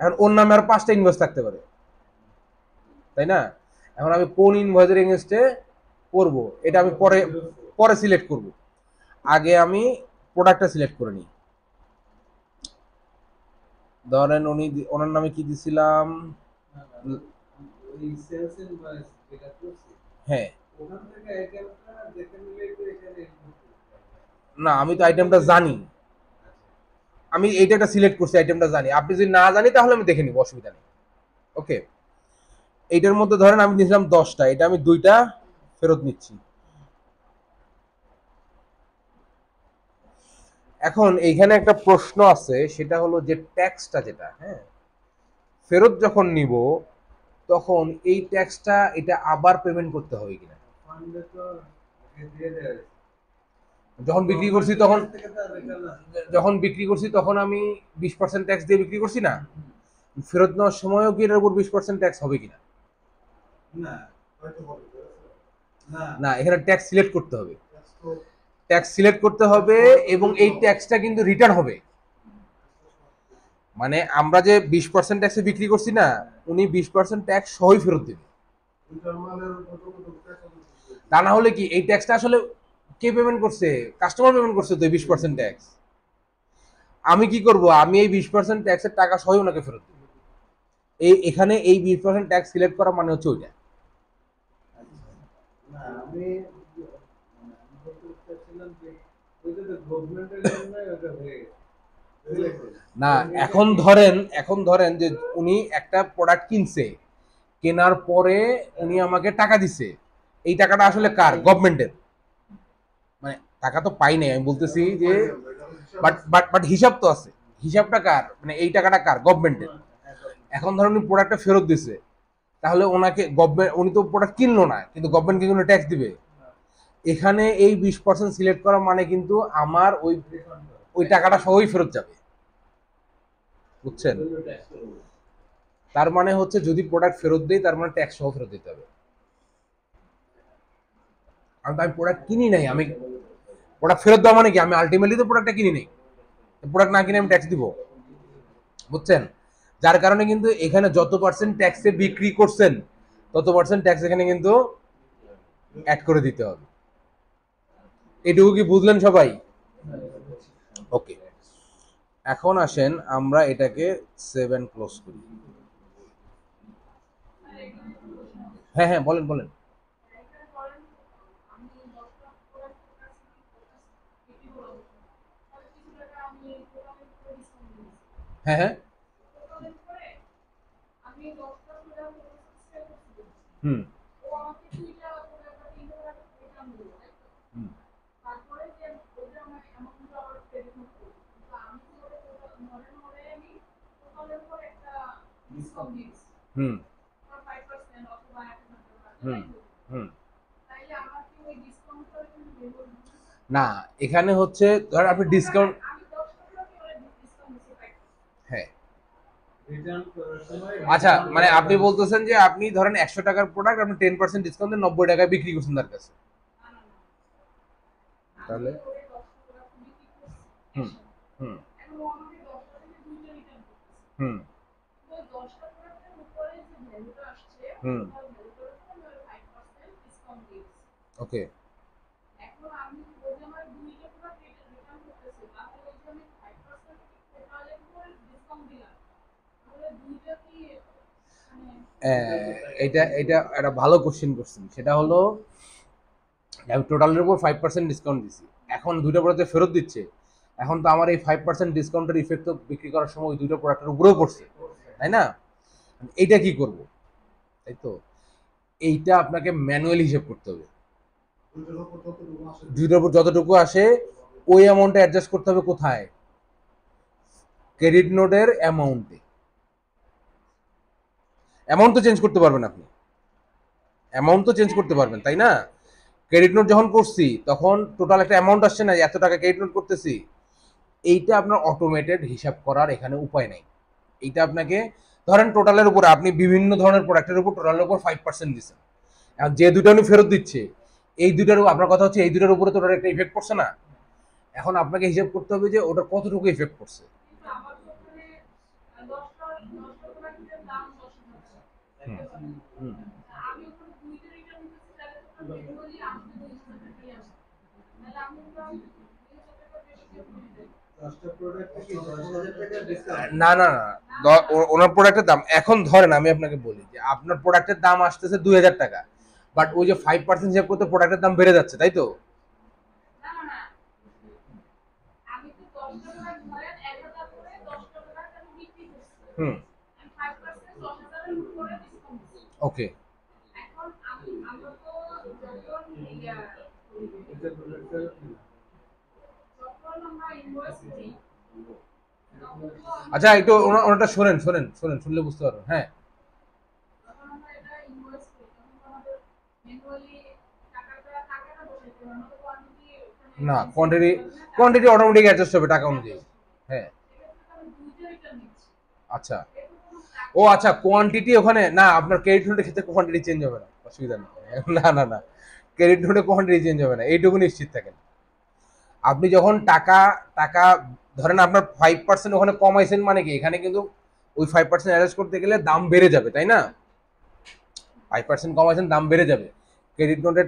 এখন ওর নামে আর পাঁচটা ইনভয়েস থাকতে পারে তাই না এখন আমি কোন ইনভয়েসের এগেনস্টে করব এটা আমি পরে পরে সিলেক্ট করব আগে আমি প্রোডাক্টটা সিলেক্ট করে নিই ধরেন উনি ওনার নামে কি দিছিলাম হ্যাঁ। না আমি তো আইটেমটা জানি আমি এইটা সিলেক্ট করছি আইটেমটা জানি আপনি যদি না জানি তাহলে আমি দেখে নিব অসুবিধা নেই ওকে এইটার মধ্যে ধরেন আমি নিয়েছিলাম দশটা এটা আমি দুইটা ফেরত নিচ্ছি এখন এইখানে একটা প্রশ্ন আছে সেটা হলো যে ট্যাক্সটা যেটা হ্যাঁ ফেরত যখন নিব তখন এই ট্যাক্সটা এটা আবার পেমেন্ট করতে হবে কিনা যখন বিক্রি করছি তখন যখন বিক্রি করছি তখন আমি বিশ পার্সেন্ট ট্যাক্স দিয়ে বিক্রি করছি না ফেরত নেওয়ার সময়ও কি এটার উপর বিশ পার্সেন্ট ট্যাক্স হবে কিনা না এখানে ট্যাক্স সিলেক্ট করতে হবে ট্যাক্স সিলেক্ট করতে হবে এবং এই ট্যাক্সটা কিন্তু রিটার্ন হবে মানে আমরা যে বিশ পার্সেন্ট ট্যাক্সে বিক্রি করছি না উনি বিশ পার্সেন্ট ট্যাক্স সহই ফেরত দেবে তা না হলে কি এই ট্যাক্সটা আসলে কে পেমেন্ট করছে কাস্টমার পেমেন্ট করছে তো বিশ পার্সেন্ট ট্যাক্স আমি কি করব আমি এই বিশ পার্সেন্ট ট্যাক্সের টাকা সহই ওনাকে ফেরত দেবো এই এখানে এই বিশ পার্সেন্ট ট্যাক্স সিলেক্ট করা মানে হচ্ছে ওইটা আমি মানে না এখন ধরেন এখন ধরেন যে উনি একটা প্রোডাক্ট কিনছে কেনার পরে উনি আমাকে টাকা দিছে এই টাকাটা আসলে কার গভর্নমেন্টের মানে টাকা তো পাই নাই আমি বলতেছি যে বাট বাট বাট হিসাব তো আছে হিসাবটা কার মানে এই টাকাটা কার গভর্নমেন্টের এখন ধরেন উনি প্রোডাক্টটা ফেরত দিছে তাহলে ওনাকে গভর্নমেন্ট উনি তো প্রোডাক্ট কিনলো না কিন্তু গভর্নমেন্ট কিন্তু ট্যাক্স দিবে এখানে এই বিশ পার্সেন্ট সিলেক্ট করা মানে কিন্তু আমার ওই ওই টাকাটা সহই ফেরত যাবে বুঝছেন তার মানে হচ্ছে যদি প্রোডাক্ট ফেরত দেয় তার মানে ট্যাক্স সহ ফেরত দিতে হবে কারণ আমি প্রোডাক্ট কিনি নাই আমি প্রোডাক্ট ফেরত দেওয়া মানে কি আমি আলটিমেটলি তো প্রোডাক্টটা কিনি নাই প্রোডাক্ট না কিনে আমি ট্যাক্স দিব বুঝছেন যার কারণে কিন্তু এখানে যত পার্সেন্ট ট্যাক্সে বিক্রি করছেন তত পার্সেন্ট ট্যাক্স এখানে কিন্তু অ্যাড করে দিতে হবে এটুকু কি বুঝলেন সবাই ওকে এখন আসেন আমরা এটাকে সেভেন ক্লোজ করি হ্যাঁ হ্যাঁ বলেন বলেন হ্যাঁ হ্যাঁ হুম হুম হুম হুম না এখানে হচ্ছে ধর আপনি ডিসকাউন্ট হ্যাঁ আচ্ছা মানে আপনি বলতেছেন যে আপনি ধরেন একশো টাকার প্রোডাক্ট আপনি টেন পার্সেন্ট ডিসকাউন্ট নব্বই টাকায় বিক্রি করছেন তার কাছে তাহলে হুম হুম হুম হুম ওকে এটা এটা একটা ভালো কোশ্চেন করছেন সেটা হলো আমি টোটালের উপর ফাইভ পার্সেন্ট ডিসকাউন্ট দিছি এখন দুটো প্রোডাক্টে ফেরত দিচ্ছে এখন তো আমার এই ফাইভ পার্সেন্ট ডিসকাউন্টের ইফেক্ট তো বিক্রি করার সময় ওই দুটো প্রোডাক্টের উপরেও পড়ছে তাই না মানে এটা কি করবো তাই তো এইটা আপনাকে ম্যানুয়ালি হিসেব করতে হবে দুইটার উপর যতটুকু আসে ওই অ্যামাউন্টে অ্যাডজাস্ট করতে হবে কোথায় ক্রেডিট নোটের অ্যামাউন্টে অ্যামাউন্ট তো চেঞ্জ করতে পারবেন আপনি অ্যামাউন্ট তো চেঞ্জ করতে পারবেন তাই না ক্রেডিট নোট যখন করছি তখন টোটাল একটা অ্যামাউন্ট আসছে না এত টাকা ক্রেডিট নোট করতেছি এইটা আপনার অটোমেটেড হিসাব করার এখানে উপায় নাই এইটা আপনাকে ধরেন টোটালের উপরে আপনি বিভিন্ন ধরনের প্রোডাক্টের উপর টোটালের উপর ফাইভ পার্সেন্ট দিচ্ছেন যে দুটো উনি ফেরত দিচ্ছে এই দুটার আপনার কথা হচ্ছে এই দুটার উপরে তো ওটার একটা ইফেক্ট পড়ছে না এখন আপনাকে হিসাব করতে হবে যে ওটা কতটুকু ইফেক্ট পড়ছে না না না ওনার প্রোডাক্টের দাম এখন ধরেন আমি আপনাকে বলি যে আপনার প্রোডাক্টের দাম আসতেছে দুই হাজার টাকা বাট ওই যে ফাইভ পার্সেন্ট হিসাব করতে প্রোডাক্টের দাম বেড়ে যাচ্ছে তাই তো হুম ওকে এখন আমি আমরা তো যখন আচ্ছা একটু ওনাটা শোনেন শোনেন শোনেন শুনলে বুঝতে পারবেন হ্যাঁ না কোয়ান্টিটি কোয়ান্টিটি অটোমেটিক অ্যাডজাস্ট হবে টাকা অনুযায়ী হ্যাঁ আচ্ছা ও আচ্ছা কোয়ান্টিটি ওখানে না আপনার ক্রেডিট নোটের ক্ষেত্রে কোয়ান্টিটি চেঞ্জ হবে না অসুবিধা নেই না না না ক্রেডিট নোটে কোয়ান্টিটি চেঞ্জ হবে না এইটুকু নিশ্চিত থাকেন আপনি যখন টাকা টাকা ধরেন আপনার ফাইভ পার্সেন্ট ওখানে কমাইছেন মানে কি এখানে কিন্তু ওই ফাইভ পার্সেন্ট অ্যাডজাস্ট করতে গেলে দাম বেড়ে যাবে তাই না ফাইভ পার্সেন্ট কমাইছেন দাম বেড়ে যাবে ক্রেডিট নোটের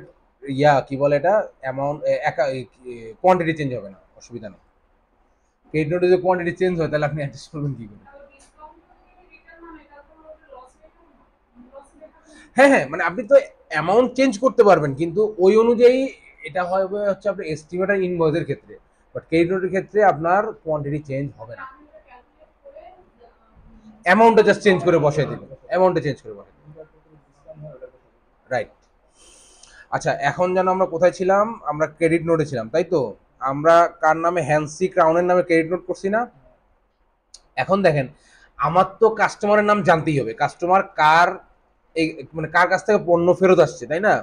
ইয়া কি বলে এটা অ্যামাউন্ট একা কোয়ান্টিটি চেঞ্জ হবে না অসুবিধা নেই ক্রেডিট নোটে যদি কোয়ান্টিটি চেঞ্জ হয় তাহলে আপনি অ্যাডজাস্ট করবেন কী করে হ্যাঁ হ্যাঁ মানে আপনি তো অ্যামাউন্ট চেঞ্জ করতে পারবেন কিন্তু ওই অনুযায়ী এটা হবে হচ্ছে আপনার এস্টিমেটার ইনভয়েসের ক্ষেত্রে বাট ক্রেডিট নোটের ক্ষেত্রে আপনার কোয়ান্টিটি চেঞ্জ হবে না অ্যামাউন্টটা জাস্ট চেঞ্জ করে বসাই দিবেন অ্যামাউন্টটা চেঞ্জ করে বসাই রাইট আচ্ছা এখন যেন আমরা কোথায় ছিলাম আমরা ক্রেডিট নোটে ছিলাম তাই তো আমরা কার নামে হ্যান্সি ক্রাউনের নামে ক্রেডিট নোট করছি না এখন দেখেন আমার তো কাস্টমারের নাম জানতেই হবে কাস্টমার কার এই মানে কার কাছ থেকে পণ্য ফেরত আসছে তাই না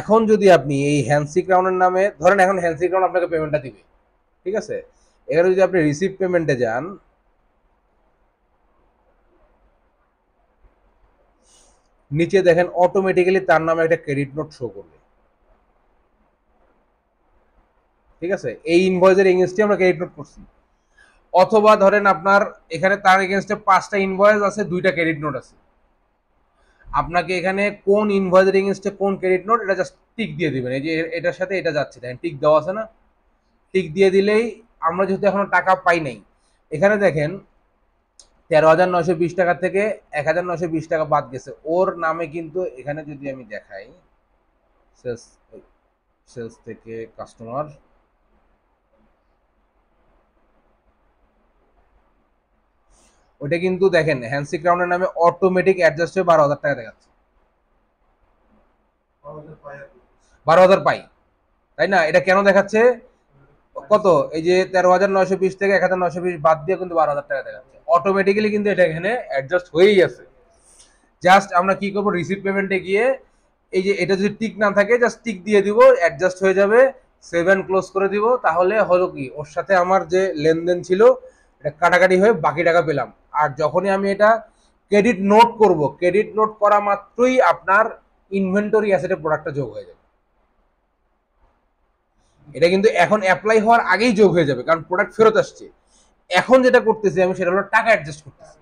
এখন যদি আপনি এই হ্যান্সি ক্রাউনের নামে ধরেন এখন হ্যান্সি ক্রাউন আপনাকে পেমেন্টটা দিবে ঠিক আছে এখানে যদি আপনি রিসিভ পেমেন্টে যান নিচে দেখেন অটোমেটিক্যালি তার নামে একটা ক্রেডিট নোট শো করবে ঠিক আছে এই ইনভয়েসের এগেনস্টে আমরা ক্রেডিট নোট করছি অথবা ধরেন আপনার এখানে তার এগেনস্টে পাঁচটা ইনভয়েস আছে দুইটা ক্রেডিট নোট আছে আপনাকে এখানে কোন ইনভয়েসের এগেনস্টে কোন ক্রেডিট নোট এটা জাস্ট টিক দিয়ে দেবেন এই যে এটার সাথে এটা যাচ্ছে দেখেন টিক দেওয়া আছে না টিক দিয়ে দিলেই আমরা যেহেতু এখনও টাকা পাই নাই এখানে দেখেন তেরো হাজার নশো বিশ টাকা থেকে এক হাজার নশো বিশ টাকা বাদ গেছে ওর নামে কিন্তু এখানে যদি আমি দেখাই সেলস সেলস থেকে কাস্টমার ওটা কিন্তু দেখেন হ্যান্সি ক্রাউনের নামে অটোমেটিক অ্যাডজাস্ট হয়ে বারো হাজার টাকা দেখাচ্ছে বারো হাজার পাই তাই না এটা কেন দেখাচ্ছে কত এই যে তেরো হাজার নয়শো বিশ থেকে এক হাজার নয়শো বিশ বাদ দিয়ে কিন্তু বারো হাজার টাকা দেখাচ্ছে অটোমেটিক্যালি কিন্তু এটা এখানে অ্যাডজাস্ট হয়েই আছে জাস্ট আমরা কি করবো রিসিভ পেমেন্টে গিয়ে এই যে এটা যদি টিক না থাকে জাস্ট টিক দিয়ে দিব অ্যাডজাস্ট হয়ে যাবে সেভেন ক্লোজ করে দিব তাহলে হলো কি ওর সাথে আমার যে লেনদেন ছিল এটা কাটাকাটি হয়ে বাকি টাকা পেলাম আর যখনই আমি এটা ক্রেডিট নোট করব ক্রেডিট নোট করা মাত্রই আপনার ইনভেন্টরি অ্যাসেটে প্রোডাক্টটা যোগ হয়ে যাবে এটা কিন্তু এখন অ্যাপ্লাই হওয়ার আগেই যোগ হয়ে যাবে কারণ প্রোডাক্ট ফেরত আসছে এখন যেটা করতেছি আমি সেটা হলো টাকা অ্যাডজাস্ট করতেছি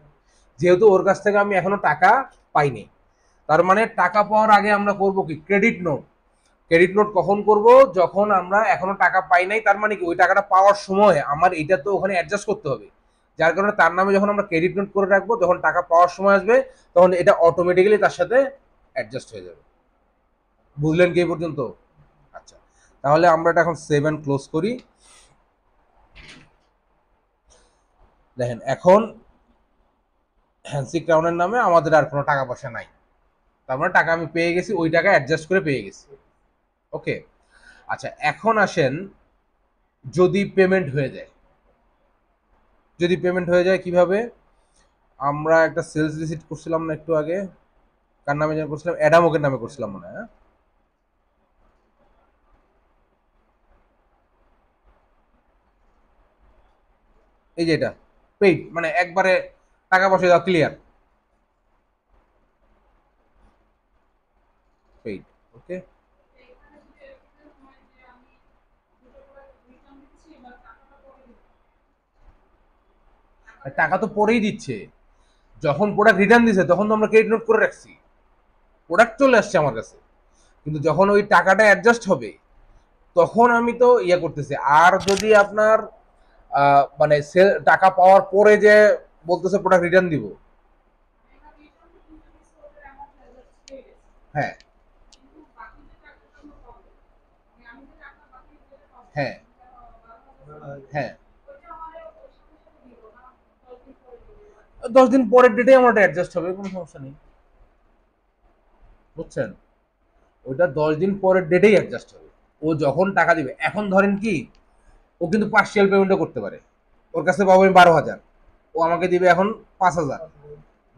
যেহেতু ওর কাছ থেকে আমি এখনো টাকা পাইনি তার মানে টাকা পাওয়ার আগে আমরা করব কি ক্রেডিট নোট ক্রেডিট নোট কখন করব যখন আমরা এখনো টাকা পাই নাই তার মানে কি ওই টাকাটা পাওয়ার সময় আমার এটা তো ওখানে অ্যাডজাস্ট করতে হবে যার কারণে তার নামে যখন আমরা ক্রেডিট নোট করে রাখবো যখন টাকা পাওয়ার সময় আসবে তখন এটা অটোমেটিক্যালি তার সাথে অ্যাডজাস্ট হয়ে যাবে বুঝলেন কি পর্যন্ত আচ্ছা তাহলে আমরা এটা এখন সেভেন ক্লোজ করি দেখেন এখন হ্যান্সি ক্রাউনের নামে আমাদের আর কোনো টাকা পয়সা নাই তার মানে টাকা আমি পেয়ে গেছি ওই টাকা অ্যাডজাস্ট করে পেয়ে গেছি ওকে আচ্ছা এখন আসেন যদি পেমেন্ট হয়ে যায় যদি পেমেন্ট হয়ে যায় কিভাবে আমরা একটা সেলস রিসিট করছিলাম না একটু আগে কার নামে যেন করছিলাম অ্যাডামকের নামে করছিলাম মনে হয় হ্যাঁ? এই যে এটা পেইড মানে একবারে টাকা পয়সা দেওয়া ক্লিয়ার পেইড টাকা তো পরেই দিচ্ছে যখন প্রোডাক্ট রিটার্ন দিছে তখন তো আমরা ক্রেডিট নোট করে রাখছি প্রোডাক্ট চলে আসছে আমার কাছে কিন্তু যখন ওই টাকাটা অ্যাডজাস্ট হবে তখন আমি তো ইয়ে করতেছি আর যদি আপনার মানে সেল টাকা পাওয়ার পরে যে বলতেছে প্রোডাক্ট রিটার্ন দিব হ্যাঁ হ্যাঁ হ্যাঁ দশ দিন পরের ডেটে আমার এটা অ্যাডজাস্ট হবে কোনো সমস্যা নেই বুঝছেন ওইটা দশ দিন পরের ডেটেই অ্যাডজাস্ট হবে ও যখন টাকা দিবে এখন ধরেন কি ও কিন্তু পার্সিয়াল পেমেন্টও করতে পারে ওর কাছে পাবো আমি বারো হাজার ও আমাকে দিবে এখন পাঁচ হাজার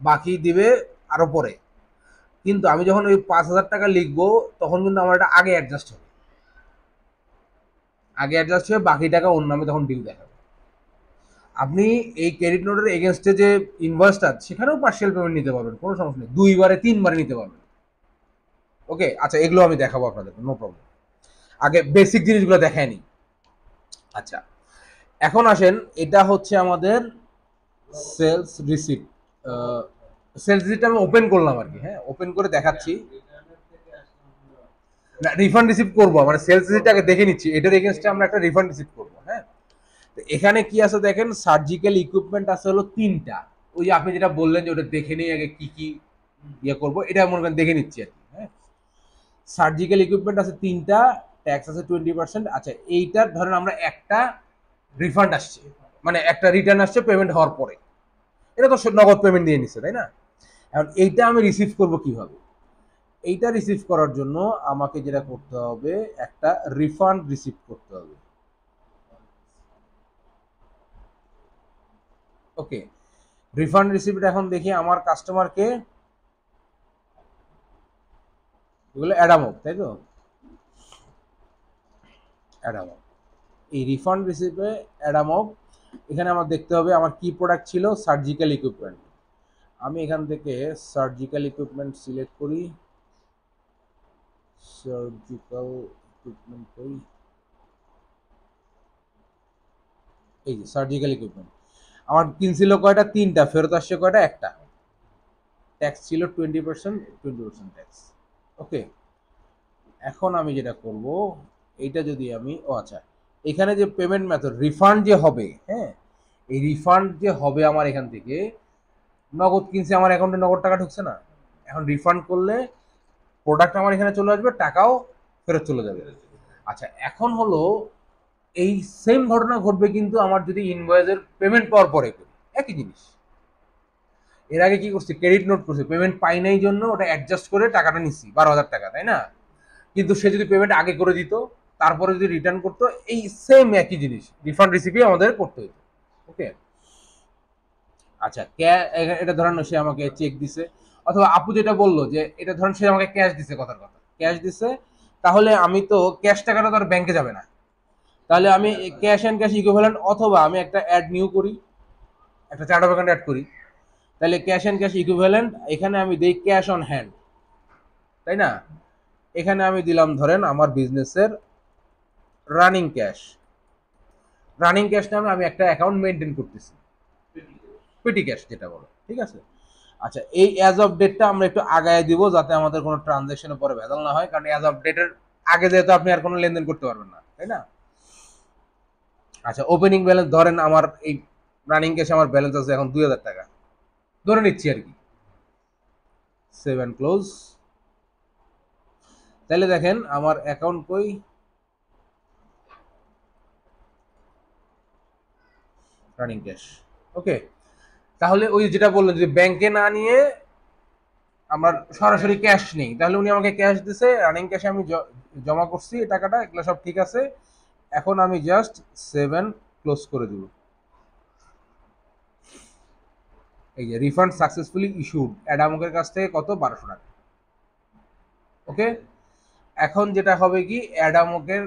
বাকি দিবে আরও পরে কিন্তু আমি যখন ওই পাঁচ হাজার টাকা লিখবো তখন কিন্তু আমার এটা আগে অ্যাডজাস্ট হবে আগে অ্যাডজাস্ট হয়ে বাকি টাকা অন্য আমি তখন ডিউ দেখাবো আপনি এই ক্রেডিট নোটের এগেনস্টে যে ইনভয়েসটা সেখানেও পার্সিয়াল পেমেন্ট নিতে পারবেন কোনো সমস্যা নেই দুইবারে তিনবারে নিতে পারবেন ওকে আচ্ছা এগুলো আমি দেখাবো আপনাদের নো প্রবলেম আগে বেসিক জিনিসগুলো দেখায়নি নি আচ্ছা এখন আসেন এটা হচ্ছে আমাদের সেলস রিসিপ্ট সেলস রিসিপ্ট আমি ওপেন করলাম আর কি হ্যাঁ ওপেন করে দেখাচ্ছি না রিফান্ড রিসিভ করবো মানে সেলস আগে দেখে নিচ্ছি এটার এগেনস্টে আমরা একটা রিফান্ড রিসিভ করবো এখানে কি আছে দেখেন সার্জিক্যাল ইকুইপমেন্ট আছে হলো তিনটা ওই যে আপনি যেটা বললেন যে ওটা দেখে নিই আগে কি কি ইয়ে করবো এটা মনে করেন দেখে নিচ্ছি আর কি হ্যাঁ সার্জিক্যাল ইকুইপমেন্ট আছে তিনটা ট্যাক্স আছে টোয়েন্টি পার্সেন্ট আচ্ছা এইটার ধরেন আমরা একটা রিফান্ড আসছে মানে একটা রিটার্ন আসছে পেমেন্ট হওয়ার পরে এটা তো নগদ পেমেন্ট দিয়ে নিচ্ছে তাই না এখন এইটা আমি রিসিভ করব কিভাবে এইটা রিসিভ করার জন্য আমাকে যেটা করতে হবে একটা রিফান্ড রিসিভ করতে হবে ওকে রিফান্ড রিসিপ্ট এখন দেখি আমার কাস্টমারকে এগুলো অ্যাডামক তাই তো অ্যাডামক এই রিফান্ড রিসিপ্টে অ্যাডামক এখানে আমার দেখতে হবে আমার কি প্রোডাক্ট ছিল সার্জিক্যাল ইকুইপমেন্ট আমি এখান থেকে সার্জিক্যাল ইকুইপমেন্ট সিলেক্ট করি সার্জিক্যাল ইকুইপমেন্ট করি এই যে সার্জিক্যাল ইকুইপমেন্ট আমার কিনছিল কয়টা তিনটা ফেরত আসছে কয়টা একটা ট্যাক্স ছিল twenty percent twenty percent tax okay এখন আমি যেটা করব এইটা যদি আমি ও আচ্ছা এখানে যে পেমেন্ট মেথড রিফান্ড যে হবে হ্যাঁ এই রিফান্ড যে হবে আমার এখান থেকে নগদ কিনছে আমার অ্যাকাউন্টে নগদ টাকা ঢুকছে না এখন রিফান্ড করলে প্রোডাক্ট আমার এখানে চলে আসবে টাকাও ফেরত চলে যাবে আচ্ছা এখন হলো এই সেম ঘটনা ঘটবে কিন্তু আমার যদি ইনভয়েসের পেমেন্ট পাওয়ার পরে করি একই জিনিস এর আগে কি করছি ক্রেডিট নোট করছে পেমেন্ট পাই নাই জন্য ওটা অ্যাডজাস্ট করে টাকাটা নিচ্ছি বারো হাজার টাকা তাই না কিন্তু সে যদি পেমেন্ট আগে করে দিত তারপরে যদি রিটার্ন করতো এই সেম একই জিনিস রিফান্ড রিসিপি আমাদের করতে হতো ওকে আচ্ছা এটা ধরেন সে আমাকে চেক দিছে অথবা আপু যেটা বললো যে এটা ধরেন সে আমাকে ক্যাশ দিছে কথার কথা ক্যাশ দিছে তাহলে আমি তো ক্যাশ টাকাটা তো আর ব্যাংকে যাবে না তাহলে আমি ক্যাশ অ্যান্ড ক্যাশ ইকুইভ্যালেন্ট অথবা আমি একটা অ্যাড নিউ করি একটা চার্ট অফ অ্যাকাউন্ট অ্যাড করি তাহলে ক্যাশ অ্যান্ড ক্যাশ ইকুইভ্যালেন্ট এখানে আমি দিই ক্যাশ অন হ্যান্ড তাই না এখানে আমি দিলাম ধরেন আমার বিজনেসের রানিং ক্যাশ রানিং ক্যাশ নামে আমি একটা অ্যাকাউন্ট মেনটেন করতেছি পেটি ক্যাশ যেটা বলো ঠিক আছে আচ্ছা এই অ্যাজ অফ ডেটটা আমরা একটু আগায় দিব যাতে আমাদের কোনো ট্রানজ্যাকশনের পরে ভেজাল না হয় কারণ অ্যাজ অফ ডেটের আগে যেহেতু আপনি আর কোনো লেনদেন করতে পারবেন না তাই না আচ্ছা ওপেনিং ব্যালেন্স ধরেন আমার এই রানিং ক্যাশে আমার ব্যালেন্স আছে এখন দুই হাজার টাকা ধরে নিচ্ছি আর কি সেভেন ক্লোজ তাহলে দেখেন আমার অ্যাকাউন্ট কই রানিং ক্যাশ ওকে তাহলে ওই যেটা বললেন যে ব্যাংকে না নিয়ে আমার সরাসরি ক্যাশ নেই তাহলে উনি আমাকে ক্যাশ দিছে রানিং ক্যাশে আমি জমা করছি টাকাটা এগুলো সব ঠিক আছে এখন আমি জাস্ট সেভেন ক্লোজ করে দেব এই যে রিফান্ড সাকসেসফুলি ইস্যুড অ্যাডামকের কাছ থেকে কত বারোশো টাকা ওকে এখন যেটা হবে কি অ্যাডামকের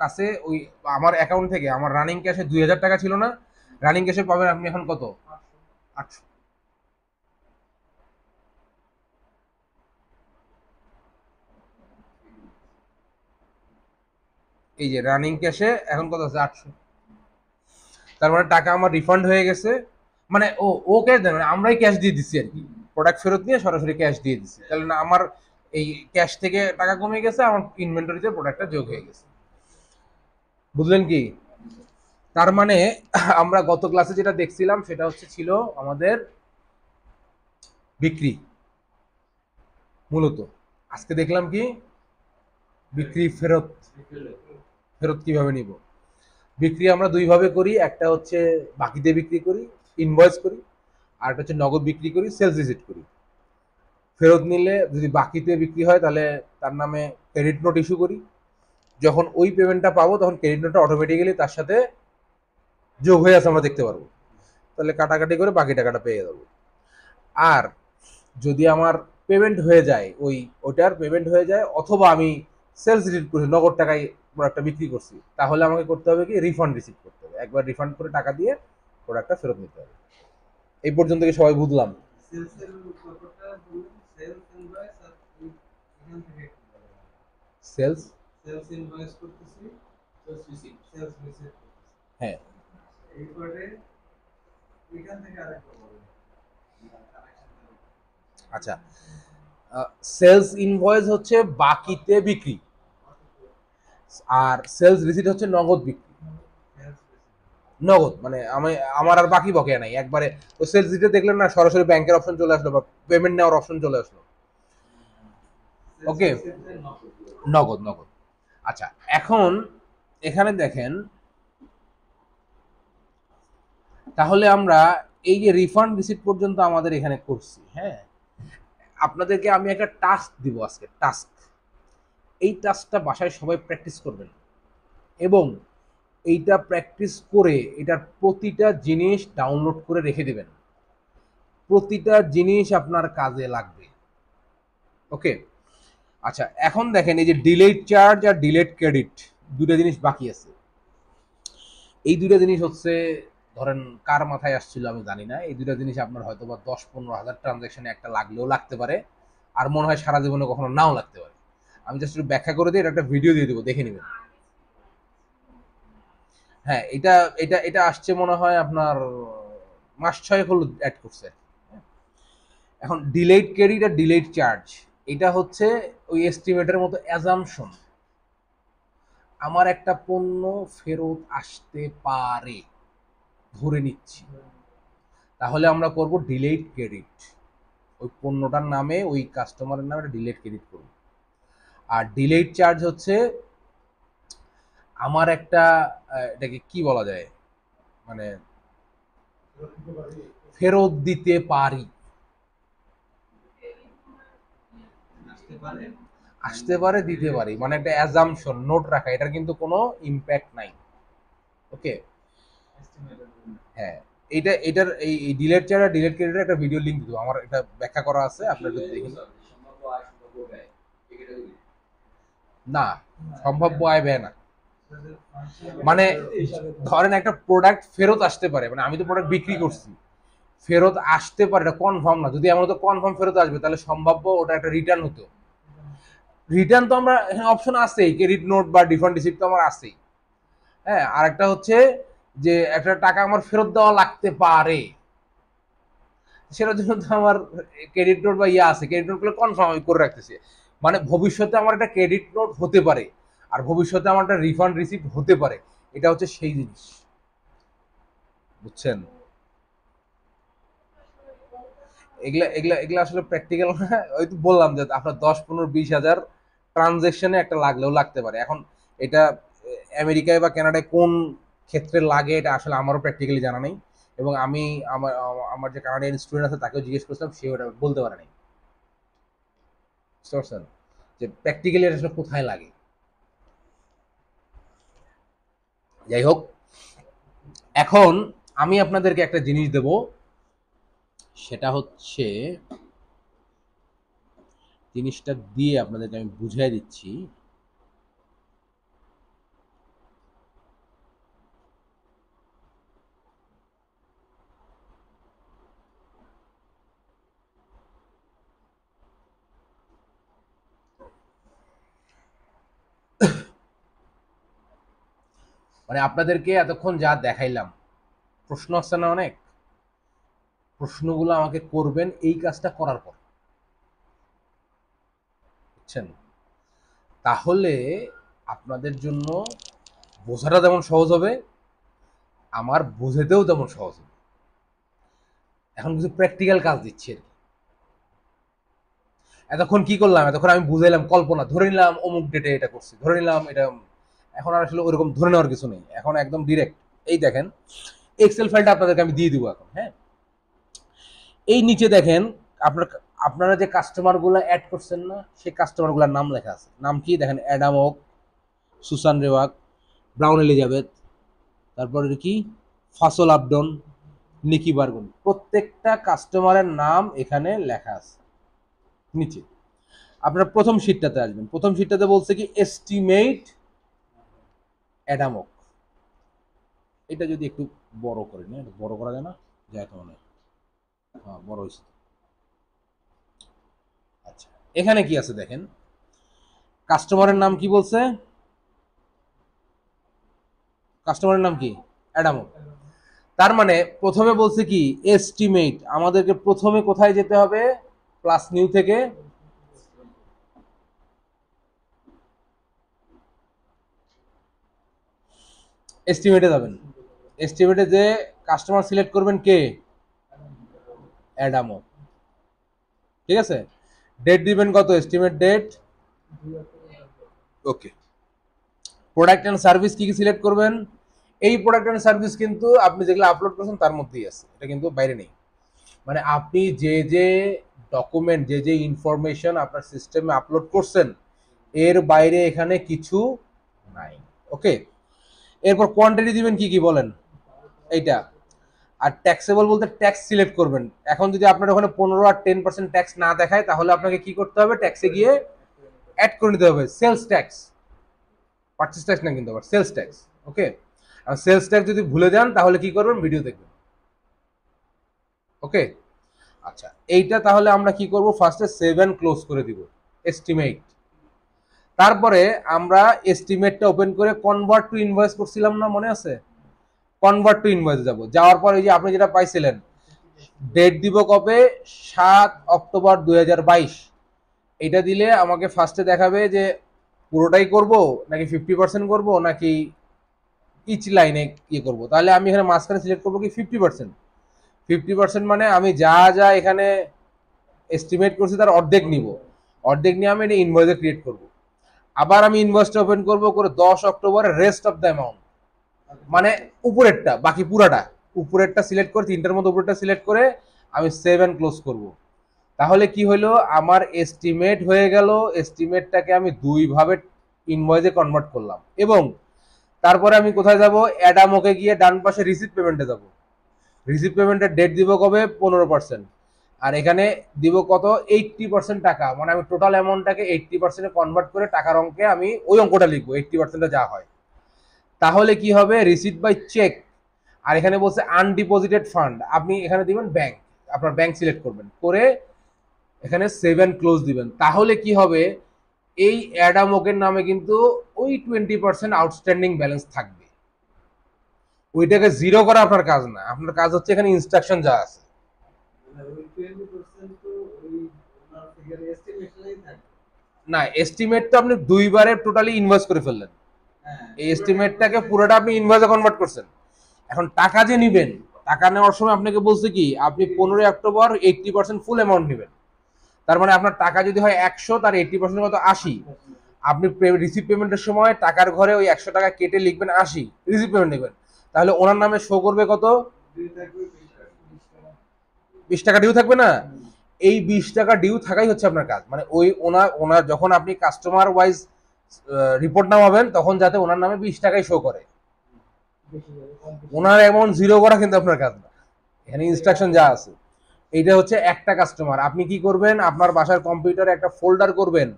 কাছে ওই আমার অ্যাকাউন্ট থেকে আমার রানিং ক্যাশে দুই হাজার টাকা ছিল না রানিং ক্যাশে পাবেন আপনি এখন কত আটশো এই যে রানিং ক্যাশে এখন কত আছে আটশো তার মানে টাকা আমার রিফান্ড হয়ে গেছে মানে ও ও ক্যাশ দেয় মানে আমরাই ক্যাশ দিয়ে দিচ্ছি আর কি প্রোডাক্ট ফেরত নিয়ে সরাসরি ক্যাশ দিয়ে দিচ্ছি তাহলে না আমার এই ক্যাশ থেকে টাকা কমে গেছে আমার ইনভেন্টরিতে প্রোডাক্টটা যোগ হয়ে গেছে বুঝলেন কি তার মানে আমরা গত ক্লাসে যেটা দেখছিলাম সেটা হচ্ছে ছিল আমাদের বিক্রি মূলত আজকে দেখলাম কি বিক্রি ফেরত ফেরত কিভাবে নিব বিক্রি আমরা দুইভাবে করি একটা হচ্ছে বাকিতে বিক্রি করি ইনভয়েস করি আর একটা হচ্ছে নগদ বিক্রি করি সেলস রিসিট করি ফেরত নিলে যদি বাকিতে বিক্রি হয় তাহলে তার নামে ক্রেডিট নোট ইস্যু করি যখন ওই পেমেন্টটা পাবো তখন ক্রেডিট নোটটা অটোমেটিক্যালি তার সাথে যোগ হয়ে আসে আমরা দেখতে পারবো তাহলে কাটাকাটি করে বাকি টাকাটা পেয়ে যাবো আর যদি আমার পেমেন্ট হয়ে যায় ওই ওটার পেমেন্ট হয়ে যায় অথবা আমি সেলস রিসিট করি নগদ টাকায় প্রোডাক্টটা বিক্রি করছি তাহলে আমাকে করতে হবে কি রিফান্ড রিসিভ করতে হবে একবার রিফান্ড করে টাকা দিয়ে প্রোডাক্টটা ফেরত নিতে হবে এই পর্যন্ত কি সবাই বুঝলাম সেলস হ্যাঁ আচ্ছা সেলস ইনভয়েস হচ্ছে বাকিতে বিক্রি আর সেলস রিসিট হচ্ছে নগদ বিক্রি নগদ মানে আমি আমার আর বাকি বকেয়া নাই একবারে ওই সেলস রিসিটে দেখলেন না সরাসরি ব্যাংকের অপশন চলে আসলো বা পেমেন্ট নেওয়ার অপশন চলে আসলো ওকে নগদ নগদ আচ্ছা এখন এখানে দেখেন তাহলে আমরা এই যে রিফান্ড রিসিট পর্যন্ত আমাদের এখানে করছি হ্যাঁ আপনাদেরকে আমি একটা টাস্ক দিব আজকে টাস্ক এই টাচটা বাসায় সবাই প্র্যাকটিস করবেন এবং এইটা প্র্যাকটিস করে এটার প্রতিটা জিনিস ডাউনলোড করে রেখে দেবেন প্রতিটা জিনিস আপনার কাজে লাগবে ওকে আচ্ছা এখন দেখেন এই যে ডিলেট চার্জ আর ডিলেট ক্রেডিট দুটো জিনিস বাকি আছে এই দুটো জিনিস হচ্ছে ধরেন কার মাথায় আসছিল আমি জানি না এই দুটো জিনিস আপনার হয়তো বা দশ পনেরো হাজার ট্রানজ্যাকশনে একটা লাগলেও লাগতে পারে আর মনে হয় সারা জীবনে কখনো নাও লাগতে পারে আমি জাস্ট একটু ব্যাখ্যা করে দিই এটা একটা ভিডিও দিয়ে দেবো দেখে নেবেন হ্যাঁ এটা এটা এটা আসছে মনে হয় আপনার মাস ছয়েক হলো অ্যাড করছে এখন ডিলেইড এটা ডিলেট চার্জ এটা হচ্ছে ওই এস্টিমেটের মতো অ্যাজামশন আমার একটা পণ্য ফেরত আসতে পারে ধরে নিচ্ছি তাহলে আমরা করব ডিলেট ক্রেডিট ওই পণ্যটার নামে ওই কাস্টমারের নামে ডিলেট ক্রেডিট করবো আর ডিলেড চার্জ হচ্ছে আমার একটা এটাকে কি বলা যায় মানে ফেরত দিতে পারি আসতে পারে দিতে পারি মানে একটা অ্যাজামশন নোট রাখা এটার কিন্তু কোনো ইম্প্যাক্ট নাই ওকে হ্যাঁ এটা এটার এই ডিলেট চার্জ আর ডিলেট ক্রেডিটের একটা ভিডিও লিংক দিব আমার এটা ব্যাখ্যা করা আছে আপনারা দেখুন না সম্ভাব্য আয় ব্যয় না মানে ধরেন একটা প্রোডাক্ট ফেরত আসতে পারে মানে আমি তো প্রোডাক্ট বিক্রি করছি ফেরত আসতে পারে এটা কনফার্ম না যদি আমার তো কনফার্ম ফেরত আসবে তাহলে সম্ভাব্য ওটা একটা রিটার্ন হতো রিটার্ন তো আমরা এখানে হ্যাঁ, অপশন আছেই ক্রেডিট নোট বা ডিফান্ড রিসিপ্ট তো আমার আছেই হ্যাঁ আর একটা হচ্ছে যে একটা টাকা আমার ফেরত দেওয়া লাগতে পারে সেটার জন্য তো আমার ক্রেডিট নোট বা ইয়ে আছে ক্রেডিট নোট নোটগুলো কনফার্ম আমি করে রাখতেছি মানে ভবিষ্যতে আমার একটা ক্রেডিট নোট হতে পারে আর ভবিষ্যতে আমার একটা রিফান্ড রিসিভ হতে পারে এটা হচ্ছে সেই জিনিস বুঝছেন এগুলা এগুলা এগুলা আসলে প্র্যাকটিক্যাল ওই তো বললাম যে আপনার দশ পনেরো বিশ হাজার ট্রানজেকশনে একটা লাগলেও লাগতে পারে এখন এটা আমেরিকায় বা কেনাডায় কোন ক্ষেত্রে লাগে এটা আসলে আমারও প্র্যাকটিক্যালি জানা নেই এবং আমি আমার আমার যে কানাডিয়ান স্টুডেন্ট আছে তাকেও জিজ্ঞেস করছিলাম সেও এটা বলতে পারে নাই বুঝতে যে প্র্যাকটিক্যালি এটা কোথায় লাগে যাই হোক এখন আমি আপনাদেরকে একটা জিনিস দেব সেটা হচ্ছে জিনিসটা দিয়ে আপনাদেরকে আমি বুঝাই দিচ্ছি মানে আপনাদেরকে এতক্ষণ যা দেখাইলাম প্রশ্ন আসছে না অনেক প্রশ্নগুলো আমাকে করবেন এই কাজটা করার পর বুঝছেন তাহলে আপনাদের জন্য বোঝাটা তেমন সহজ হবে আমার বোঝাতেও তেমন সহজ হবে এখন কিছু প্র্যাকটিক্যাল কাজ দিচ্ছি আর এতক্ষণ কি করলাম এতক্ষণ আমি বুঝাইলাম কল্পনা ধরে নিলাম অমুক ডেটে এটা করছি ধরে নিলাম এটা এখন আর আসলে ওরকম ধরে নেওয়ার কিছু নেই এখন একদম ডিরেক্ট এই দেখেন এক্সেল ফাইলটা আপনাদেরকে আমি দিয়ে দিব এখন হ্যাঁ এই নিচে দেখেন আপনার আপনারা যে কাস্টমারগুলো অ্যাড করছেন না সেই কাস্টমারগুলোর নাম লেখা আছে নাম কি দেখেন অ্যাডাম ওক সুসান রেওয়াক ব্রাউন এলিজাবেথ তারপরে কি ফাসল আবডন নিকি বার্গুন প্রত্যেকটা কাস্টমারের নাম এখানে লেখা আছে নিচে আপনার প্রথম শিটটাতে আসবেন প্রথম শিটটাতে বলছে কি এস্টিমেট অ্যাডামক এটা যদি একটু বড় করি না এটা বড় করা যায় না যায় তো মনে হ্যাঁ বড় হয়েছে আচ্ছা এখানে কি আছে দেখেন কাস্টমারের নাম কি বলছে কাস্টমারের নাম কি অ্যাডামক তার মানে প্রথমে বলছে কি এস্টিমেট আমাদেরকে প্রথমে কোথায় যেতে হবে প্লাস নিউ থেকে এস্টিমেটে যাবেন এস্টিমেটে যে কাস্টমার সিলেক্ট করবেন কে অ্যাডামো ঠিক আছে ডেট দিবেন কত estimate date okay product and service কি কি সিলেক্ট করবেন এই প্রোডাক্ট অ্যান্ড সার্ভিস কিন্তু আপনি যেগুলো আপলোড করছেন তার মধ্যেই আছে এটা কিন্তু বাইরে নেই মানে আপনি যে যে ডকুমেন্ট যে যে ইনফরমেশন আপনার সিস্টেমে আপলোড করছেন এর বাইরে এখানে কিছু নাই ওকে এরপর কোয়ান্টিটি দিবেন কি কি বলেন এইটা আর ট্যাক্সেবল বলতে ট্যাক্স সিলেক্ট করবেন এখন যদি আপনার ওখানে পনেরো আর টেন পার্সেন্ট ট্যাক্স না দেখায় তাহলে আপনাকে কি করতে হবে ট্যাক্সে গিয়ে অ্যাড করে নিতে হবে সেলস ট্যাক্স পার্চেস ট্যাক্স না কিন্তু আবার সেলস ট্যাক্স ওকে আর সেলস ট্যাক্স যদি ভুলে যান তাহলে কি করবেন ভিডিও দেখবেন ওকে আচ্ছা এইটা তাহলে আমরা কি করব ফার্স্টে সেভেন ক্লোজ করে দিব এস্টিমেট তারপরে আমরা এস্টিমেটটা ওপেন করে কনভার্ট টু ইনভয়েস করছিলাম না মনে আছে কনভার্ট টু ইনভয়েস যাব যাওয়ার পর এই যে আপনি যেটা পাইছিলেন ডেট দিব কবে সাত অক্টোবর দুই এটা দিলে আমাকে ফার্স্টে দেখাবে যে পুরোটাই করব নাকি ফিফটি পার্সেন্ট করবো নাকি ইচ লাইনে ইয়ে করব তাহলে আমি এখানে মাঝখানে সিলেক্ট করবো কি ফিফটি পার্সেন্ট ফিফটি পার্সেন্ট মানে আমি যা যা এখানে এস্টিমেট করছি তার অর্ধেক নিব অর্ধেক নিয়ে আমি এটা ইনভয়েসে ক্রিয়েট করবো আবার আমি ইনভয়েসটা ওপেন করব করে দশ অক্টোবরের রেস্ট অফ দ্য অ্যামাউন্ট মানে উপরেরটা বাকি পুরাটা উপরেরটা সিলেক্ট করে তিনটার মধ্যে উপরেরটা সিলেক্ট করে আমি সেভ ক্লোজ করব তাহলে কি হলো আমার এস্টিমেট হয়ে গেল এস্টিমেটটাকে আমি দুইভাবে ইনভয়েসে কনভার্ট করলাম এবং তারপরে আমি কোথায় যাব অ্যাডামোকে গিয়ে ডান পাশে রিসিপ্ট পেমেন্টে যাব রিসিপ্ট পেমেন্টের ডেট দিব কবে পনেরো পার্সেন্ট আর এখানে দিব কত এইটটি পার্সেন্ট টাকা মানে আমি টোটাল অ্যামাউন্টটাকে এইটটি পার্সেন্টে কনভার্ট করে টাকার অঙ্কে আমি ওই অঙ্কটা লিখবো এইটটি পার্সেন্টটা যা হয় তাহলে কি হবে রিসিট বাই চেক আর এখানে বলছে আনডিপোজিটেড ফান্ড আপনি এখানে দিবেন ব্যাংক আপনার ব্যাংক সিলেক্ট করবেন করে এখানে সেভেন ক্লোজ দিবেন তাহলে কি হবে এই অ্যাডামোকের নামে কিন্তু ওই টোয়েন্টি পার্সেন্ট আউটস্ট্যান্ডিং ব্যালেন্স থাকবে ওইটাকে জিরো করা আপনার কাজ না আপনার কাজ হচ্ছে এখানে ইনস্ট্রাকশন যা আছে না এস্টিমেট তো আপনি দুইবারে টোটালি ইনভেস্ট করে ফেললেন হ্যাঁ, এই এস্টিমেটটাকে পুরোটা আপনি ইনভেস্টে কনভার্ট করছেন এখন টাকা যে নেবেন টাকা নেওয়ার সময় আপনাকে বলছে কি আপনি পনেরোই অক্টোবর এইটটি পার্সেন্ট ফুল অ্যামাউন্ট নেবেন তার মানে আপনার টাকা যদি হয় একশো তার এইটটি পার্সেন্ট মতো আশি আপনি রিসিভ পেমেন্টের সময় টাকার ঘরে ওই একশো টাকা কেটে লিখবেন আশি রিসিভ পেমেন্ট নেবেন তাহলে ওনার নামে শো করবে কত বিশ টাকা ডিউ থাকবে না এই বিশ টাকা ডিউ থাকাই হচ্ছে আপনার কাজ মানে ওই ওনার ওনার যখন আপনি কাস্টমার ওয়াইজ রিপোর্ট নামাবেন তখন যাতে ওনার নামে বিশ টাকাই শো করে ওনার অ্যামাউন্ট জিরো করা কিন্তু আপনার কাজ না এখানে ইনস্ট্রাকশন যা আছে এইটা হচ্ছে একটা কাস্টমার আপনি কি করবেন আপনার বাসার কম্পিউটারে একটা ফোল্ডার করবেন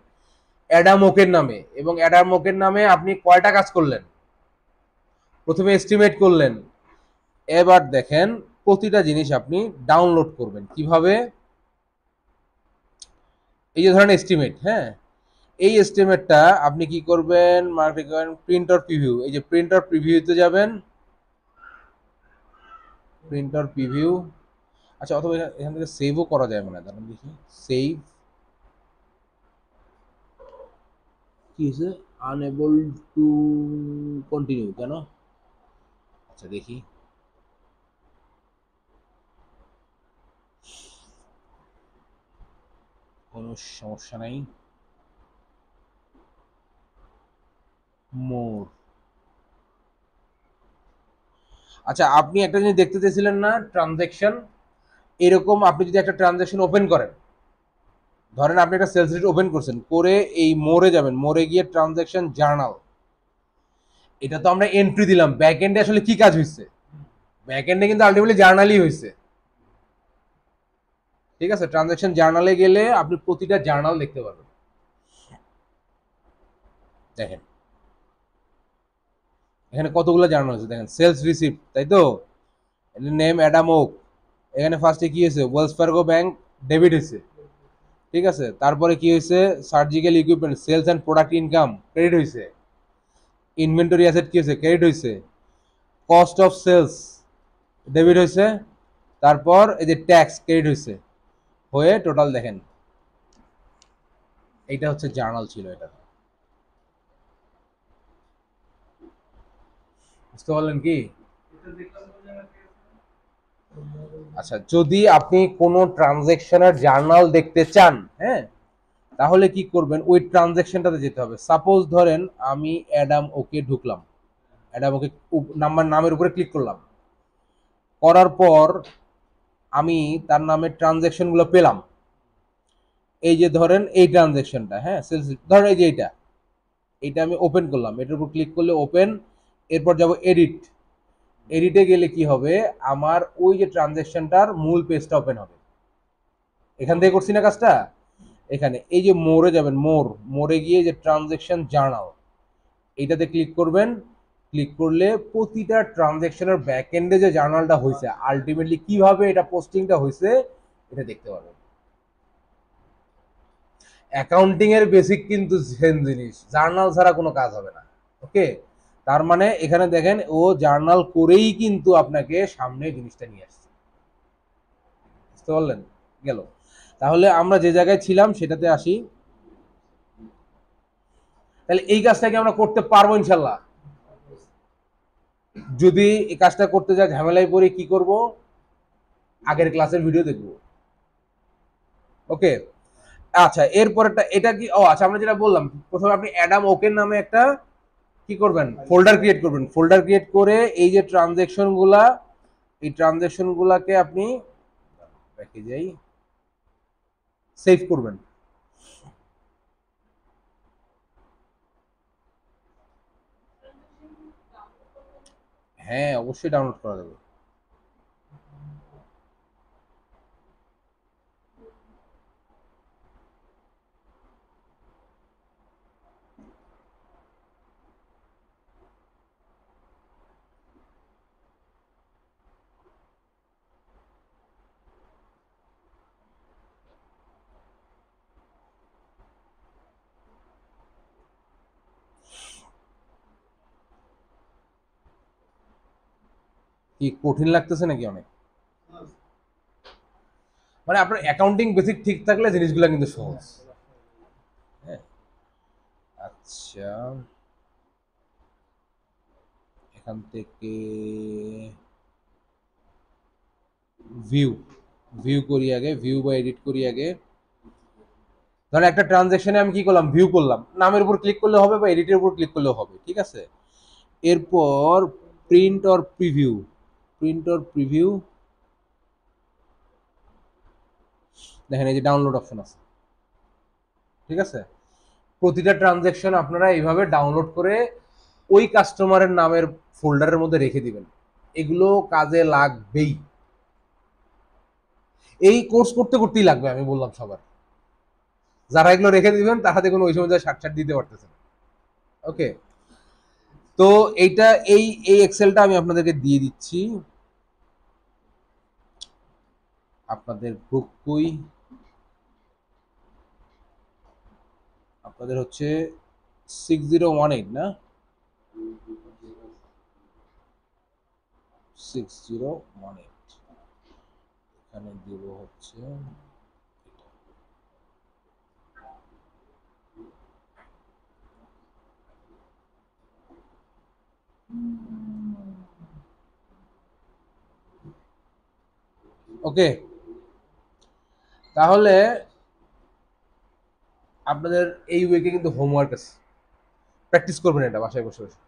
অ্যাডামোকের নামে এবং অ্যাডামোকের নামে আপনি কয়টা কাজ করলেন প্রথমে এস্টিমেট করলেন এবার দেখেন প্রতিটা জিনিস আপনি ডাউনলোড করবেন কিভাবে এই যে ধরেন এস্টিমেট হ্যাঁ এই এস্টিমেটটা আপনি কি করবেন মার্কেট করবেন প্রিন্টার প্রিভিউ এই যে প্রিন্টার প্রিভিউতে যাবেন প্রিন্টার প্রিভিউ আচ্ছা অথবা এখান থেকে সেভও করা যায় মানে দেখুন দেখি সেভ কি হয়েছে আনএবল টু কন্টিনিউ কেন আচ্ছা দেখি কোনো সমস্যা নাই মোর আচ্ছা আপনি একটা জিনিস দেখতে চেয়েছিলেন না ট্রানজ্যাকশন এরকম আপনি যদি একটা ট্রানজ্যাকশন ওপেন করেন ধরেন আপনি একটা সেলস রিট ওপেন করছেন করে এই মোড়ে যাবেন মোড়ে গিয়ে ট্রানজ্যাকশন জার্নাল এটা তো আমরা এন্ট্রি দিলাম ব্যাক এন্ডে আসলে কি কাজ হয়েছে ব্যাক এন্ডে কিন্তু আলটিমেটলি জার্নালই হয়েছে ঠিক আছে ট্রানজাকশন জার্নালে গেলে আপনি প্রতিটা জার্নাল দেখতে পাবেন দেখেন এখানে কতগুলো জার্নাল আছে দেখেন সেলস রিসিপ্ট তাই তো নেম অ্যাডামোক এখানে ফার্স্টে কি হয়েছে ওয়েলস ফার্গো ব্যাংক ডেবিট হয়েছে ঠিক আছে তারপরে কি হয়েছে surgical equipment sales and product income credit হয়েছে ইনভেন্টরি অ্যাসেট কি হয়েছে ক্রেডিট হয়েছে কস্ট অফ সেলস ডেবিট হয়েছে তারপর এই যে ট্যাক্স ক্রেডিট হয়েছে হয়ে টোটাল দেখেন এইটা হচ্ছে জার্নাল ছিল এটা বুঝতে পারলেন কি আচ্ছা যদি আপনি কোনো ট্রানজেকশনের জার্নাল দেখতে চান হ্যাঁ তাহলে কি করবেন ওই ট্রানজেকশনটাতে যেতে হবে সাপোজ ধরেন আমি অ্যাডাম ওকে ঢুকলাম অ্যাডাম ওকে নাম্বার নামের উপরে ক্লিক করলাম করার পর আমি তার নামে ট্রানজ্যাকশনগুলো পেলাম এই যে ধরেন এই ট্রানজ্যাকশনটা হ্যাঁ সেলস ধরেন এই যে এইটা এইটা আমি ওপেন করলাম এটার উপর ক্লিক করলে ওপেন এরপর যাব এডিট এডিটে গেলে কি হবে আমার ওই যে ট্রানজ্যাকশনটার মূল পেজটা ওপেন হবে এখান থেকে করছি না কাজটা এখানে এই যে মোরে যাবেন মোর মোরে গিয়ে যে ট্রানজ্যাকশন জার্নাল এইটাতে ক্লিক করবেন ক্লিক করলে প্রতিটা ট্রানজ্যাকশনের ব্যাক এন্ডে যে জার্নালটা হয়েছে আলটিমেটলি কিভাবে এটা পোস্টিংটা হয়েছে এটা দেখতে পাবেন অ্যাকাউন্টিং এর বেসিক কিন্তু সেম জিনিস জার্নাল ছাড়া কোনো কাজ হবে না ওকে তার মানে এখানে দেখেন ও জার্নাল করেই কিন্তু আপনাকে সামনে জিনিসটা নিয়ে আসছে বুঝতে পারলেন গেল তাহলে আমরা যে জায়গায় ছিলাম সেটাতে আসি তাহলে এই কাজটাকে আমরা করতে পারবো ইনশাল্লাহ যদি এই কাজটা করতে যায় ঝামেলায় পড়ে কি করব আগের ক্লাসের ভিডিও দেখব ওকে আচ্ছা এরপরেরটা এটা কি ও আচ্ছা আমরা যেটা বললাম প্রথমে আপনি অ্যাডাম ওকেন নামে একটা কি করবেন ফোল্ডার ক্রিয়েট করবেন ফোল্ডার ক্রিয়েট করে এই যে ট্রানজেকশনগুলা এই ট্রানজেকশনগুলাকে আপনি প্যাকেজেই সেভ করবেন হ্যাঁ অবশ্যই ডাউনলোড করা যাবে কি কঠিন লাগতেছে নাকি অনেক মানে আপনার অ্যাকাউন্টিং বেসিক ঠিক থাকলে জিনিসগুলো কিন্তু সহজ হ্যাঁ আচ্ছা এখান থেকে ভিউ ভিউ করি আগে ভিউ বা এডিট করি আগে ধরেন একটা ট্রানজেকশনে আমি কি করলাম ভিউ করলাম নামের উপর ক্লিক করলে হবে বা এডিটের উপর ক্লিক করলে হবে ঠিক আছে এরপর print or preview printer preview দেখেন এই যে ডাউনলোড অপশন আছে ঠিক আছে প্রতিটা ট্রানজ্যাকশন আপনারা এইভাবে ডাউনলোড করে ওই কাস্টমারের নামের ফোল্ডারের মধ্যে রেখে দিবেন এগুলো কাজে লাগবেই এই কোর্স করতে করতেই লাগবে আমি বললাম সবার যারা এগুলো রেখে দিবেন তারা দেখুন ওই সময় যা ষাট ষাট দিতে পারতেছে ওকে তো এইটা এই এই এক্সেলটা আমি আপনাদেরকে দিয়ে দিচ্ছি আপনাদের ভুক্কুই আপনাদের হচ্ছে সিক্স জিরো ওয়ান এইট না সিক্স জিরো ওয়ান এইট এখানে দেব হচ্ছে ওকে তাহলে আপনাদের এই উইকে কিন্তু হোমওয়ার্ক আছে প্র্যাকটিস করবেন এটা বাসায় বসে বসে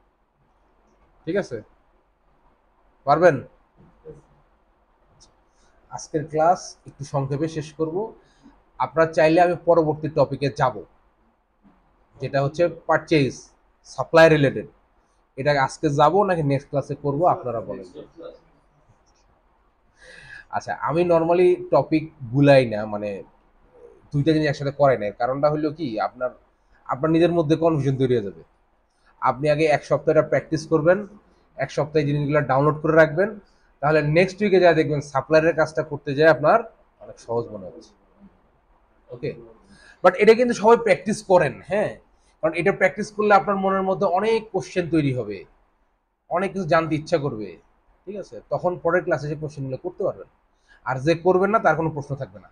ঠিক আছে পারবেন আজকের ক্লাস একটু সংক্ষেপে শেষ করব আপনারা চাইলে আমি পরবর্তী টপিকে যাব যেটা হচ্ছে পারচেজ সাপ্লাই রিলেটেড এটা আজকে যাব নাকি নেক্সট ক্লাসে করব আপনারা বলেন আচ্ছা আমি নর্মালি টপিক গুলাই না মানে দুইটা জিনিস একসাথে করাই না কারণটা হলো কি আপনার আপনার নিজের মধ্যে কনফিউশন তৈরি হয়ে যাবে আপনি আগে এক সপ্তাহটা প্র্যাকটিস করবেন এক সপ্তাহে জিনিসগুলো ডাউনলোড করে রাখবেন তাহলে নেক্সট উইকে যা দেখবেন সাপ্লায়ারের কাজটা করতে যায় আপনার অনেক সহজ মনে হচ্ছে ওকে বাট এটা কিন্তু সবাই প্র্যাকটিস করেন হ্যাঁ কারণ এটা প্র্যাকটিস করলে আপনার মনের মধ্যে অনেক কোশ্চেন তৈরি হবে অনেক কিছু জানতে ইচ্ছা করবে ঠিক আছে তখন পরের ক্লাসে যে কোশ্চেনগুলো করতে পারবেন আর যে করবেন না তার কোনো প্রশ্ন থাকবে না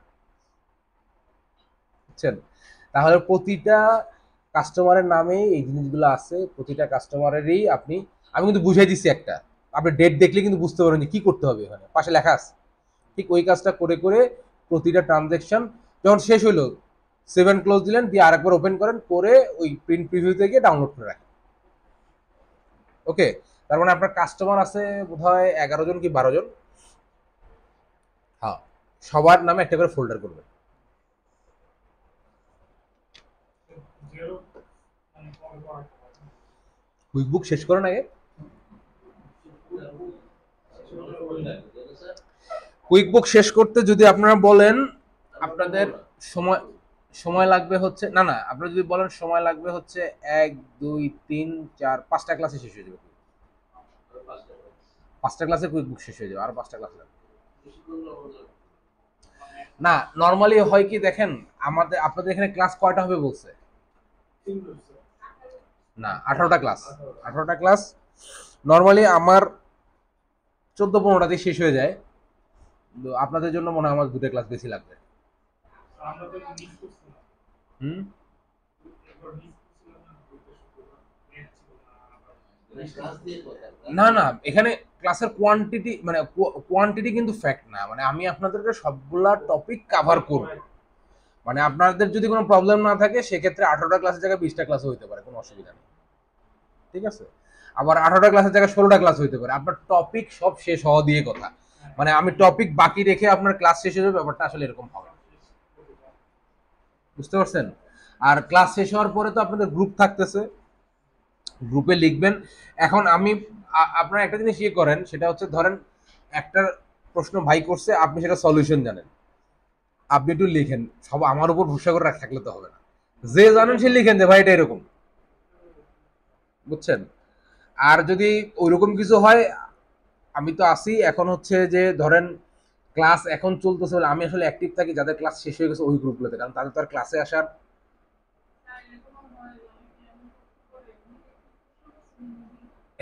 বুঝছেন তাহলে প্রতিটা কাস্টমারের নামে এই জিনিসগুলো আছে প্রতিটা কাস্টমারেরই আপনি আমি কিন্তু বুঝাই দিচ্ছি একটা আপনি ডেট দেখলে কিন্তু বুঝতে পারবেন যে কী করতে হবে ওখানে পাশে লেখা আছে ঠিক ওই কাজটা করে করে প্রতিটা ট্রানজ্যাকশন যখন শেষ হলো সেভেন ক্লোজ দিলেন দিয়ে আরেকবার ওপেন করেন করে ওই প্রিন্ট প্রিভিউতে গিয়ে ডাউনলোড করে রাখেন ওকে তার মানে আপনার কাস্টমার আছে বোধ হয় এগারো জন কি বারো জন সবার নামে একটা করে ফোল্ডার করবেন কুইকবুক শেষ করুন আগে কুইকবুক শেষ করতে যদি আপনারা বলেন আপনাদের সময় সময় লাগবে হচ্ছে না না আপনারা যদি বলেন সময় লাগবে হচ্ছে এক দুই তিন চার পাঁচটা ক্লাসে শেষ হয়ে যাবে পাঁচটা ক্লাসে কুইকবুক শেষ হয়ে যাবে আর পাঁচটা ক্লাস লাগবে না নর্মালি হয় কি দেখেন আমাদের আপনাদের এখানে ক্লাস কয়টা হবে বলছে না আঠারোটা ক্লাস আঠারোটা ক্লাস নর্মালি আমার চোদ্দ পনেরোটাতে শেষ হয়ে যায় আপনাদের জন্য মনে হয় আমার দুটো ক্লাস বেশি লাগবে হুম না না এখানে ক্লাসের কোয়ান্টিটি মানে কোয়ান্টিটি কিন্তু ফ্যাক্ট না মানে আমি আপনাদেরকে সবগুলা টপিক কাভার করব মানে আপনাদের যদি কোনো প্রবলেম না থাকে সেক্ষেত্রে আঠারোটা ক্লাসের জায়গায় বিশটা ক্লাস হইতে পারে কোনো অসুবিধা নেই ঠিক আছে আবার আঠারোটা ক্লাসের জায়গায় ষোলোটা ক্লাস হইতে পারে আপনার টপিক সব শেষ হওয়া দিয়ে কথা মানে আমি টপিক বাকি রেখে আপনার ক্লাস শেষ হয়ে ব্যাপারটা আসলে এরকম হবে বুঝতে পারছেন আর ক্লাস শেষ হওয়ার পরে তো আপনাদের গ্রুপ থাকতেছে গ্রুপে লিখবেন এখন আমি আপনারা একটা জিনিস ইয়ে করেন সেটা হচ্ছে ধরেন একটা প্রশ্ন ভাই করছে আপনি সেটা সলিউশন জানেন আপনি একটু লিখেন সব আমার উপর ভরসা করে থাকলে তো হবে না যে জানেন সে লিখেন যে ভাই এটা এরকম বুঝছেন আর যদি ওইরকম কিছু হয় আমি তো আসি এখন হচ্ছে যে ধরেন ক্লাস এখন চলতেছে বলে আমি আসলে অ্যাক্টিভ থাকি যাদের ক্লাস শেষ হয়ে গেছে ওই গ্রুপগুলোতে কারণ তাদের তো আর ক্লাসে আসার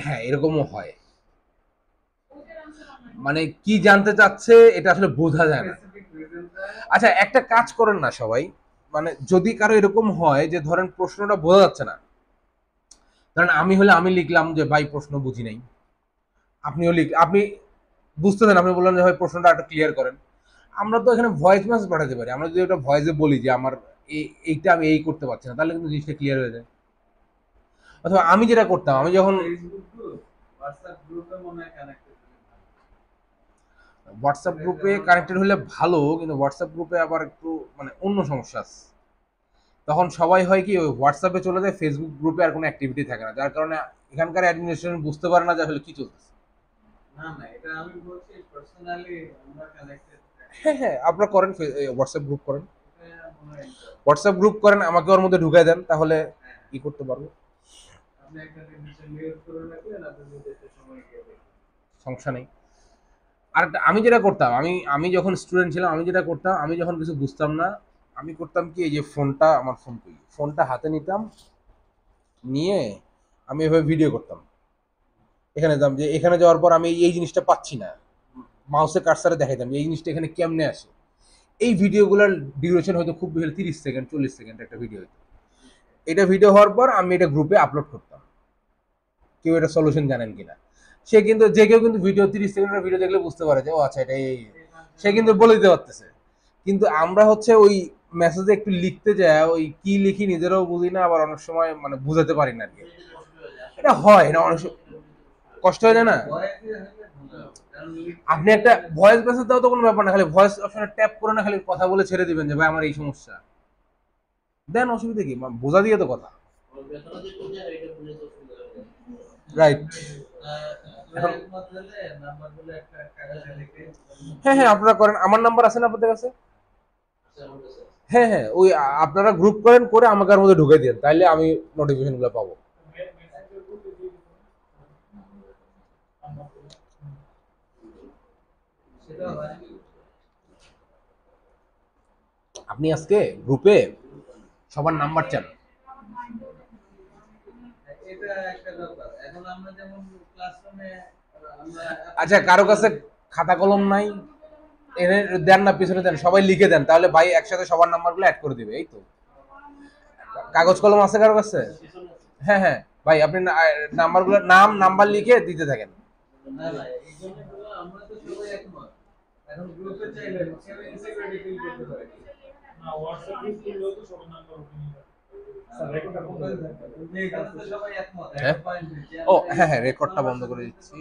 হ্যাঁ এরকমও হয় মানে কি জানতে চাচ্ছে এটা আসলে বোঝা যায় না আচ্ছা একটা কাজ করেন না সবাই মানে যদি কারো এরকম হয় যে ধরেন প্রশ্নটা বোঝা যাচ্ছে না ধরেন আমি হলে আমি লিখলাম যে ভাই প্রশ্ন বুঝি নাই আপনিও লিখ আপনি বুঝতে দেন আপনি বললেন যে ভাই প্রশ্নটা একটু ক্লিয়ার করেন আমরা তো এখানে ভয়েস মেসেজ পাঠাতে পারি আমরা যদি ওটা ভয়েসে বলি যে আমার এইটা আমি এই করতে পারছি না তাহলে কিন্তু জিনিসটা ক্লিয়ার হয়ে যায় অথবা আমি যেটা করতাম আমি যখন হোয়াটসঅ্যাপ গ্রুপে কানেক্টেড হলে ভালো কিন্তু হোয়াটসঅ্যাপ গ্রুপে আবার একটু মানে অন্য সমস্যা আছে তখন সবাই হয় কি ওই হোয়াটসঅ্যাপে চলে যায় ফেসবুক গ্রুপে আর কোনো অ্যাক্টিভিটি থাকে না যার কারণে এখানকার অ্যাডমিনিস্ট্রেশন বুঝতে পারে না যে আসলে কি চলতেছে হ্যাঁ হ্যাঁ আপনারা করেন হোয়াটসঅ্যাপ গ্রুপ করেন হোয়াটসঅ্যাপ গ্রুপ করেন আমাকে ওর মধ্যে ঢুকে দেন তাহলে হ্যাঁ। কি করতে পারবো সমস্যা নেই আর আমি যেটা করতাম আমি আমি যখন স্টুডেন্ট ছিলাম আমি যেটা করতাম আমি যখন কিছু বুঝতাম না আমি করতাম কি এই যে ফোনটা আমার ফোন করি ফোনটা হাতে নিতাম নিয়ে আমি এভাবে ভিডিও করতাম এখানে যেতাম যে এখানে যাওয়ার পর আমি এই জিনিসটা পাচ্ছি না মাউসে কাটসারে দেখাইতাম এই জিনিসটা এখানে কেমনে আসে এই ভিডিওগুলোর ডিউরেশন হয়তো খুব বেশি তিরিশ সেকেন্ড চল্লিশ সেকেন্ড একটা ভিডিও হতো এটা ভিডিও হওয়ার পর আমি এটা গ্রুপে আপলোড করতাম কেউ এটা সলিউশন জানেন কিনা সে কিন্তু যে কেউ কিন্তু ভিডিও তিরিশ সেকেন্ডের ভিডিও দেখলে বুঝতে পারে যে ও আচ্ছা এটা এই সে কিন্তু বলে দিতে পারতেছে কিন্তু আমরা হচ্ছে ওই মেসেজে একটু লিখতে যায় ওই কি লিখি নিজেরাও বুঝি না আবার অনেক সময় মানে বুঝাতে পারি না আর কি এটা হয় না অনেক কষ্ট হয় না আপনি একটা ভয়েস মেসেজ দাও তো কোনো ব্যাপার না খালি ভয়েস অপশনে ট্যাপ করে না খালি কথা বলে ছেড়ে দিবেন যে ভাই আমার এই সমস্যা দেন অসুবিধা কি বোঝা দিয়ে তো কথা রাইট হ্যাঁ হ্যাঁ আপনারা করেন আমার নাম্বার আছে না আপনাদের কাছে আচ্ছা, হ্যাঁ হ্যাঁ ওই আপনারা গ্রুপ করেন করে আমাকে আর মধ্যে ঢুকে দেন তাহলে আমি নোটিফিকেশনগুলো পাবো আপনি আজকে গ্রুপে সবার নাম্বার চান আচ্ছা কারো কাছে খাতা কলম নাই এনে দেন না পিছনে দেন সবাই লিখে দেন তাহলে ভাই একসাথে সবার নাম্বারগুলো অ্যাড করে দিবে এই তো কাগজ কলম আছে কারো কাছে হ্যাঁ হ্যাঁ ভাই আপনি নাম্বারগুলো নাম নাম্বার লিখে দিতে থাকেন না হোয়াটসঅ্যাপ হ্যাঁ? ও হ্যাঁ হ্যাঁ রেকর্ডটা বন্ধ করে দিচ্ছি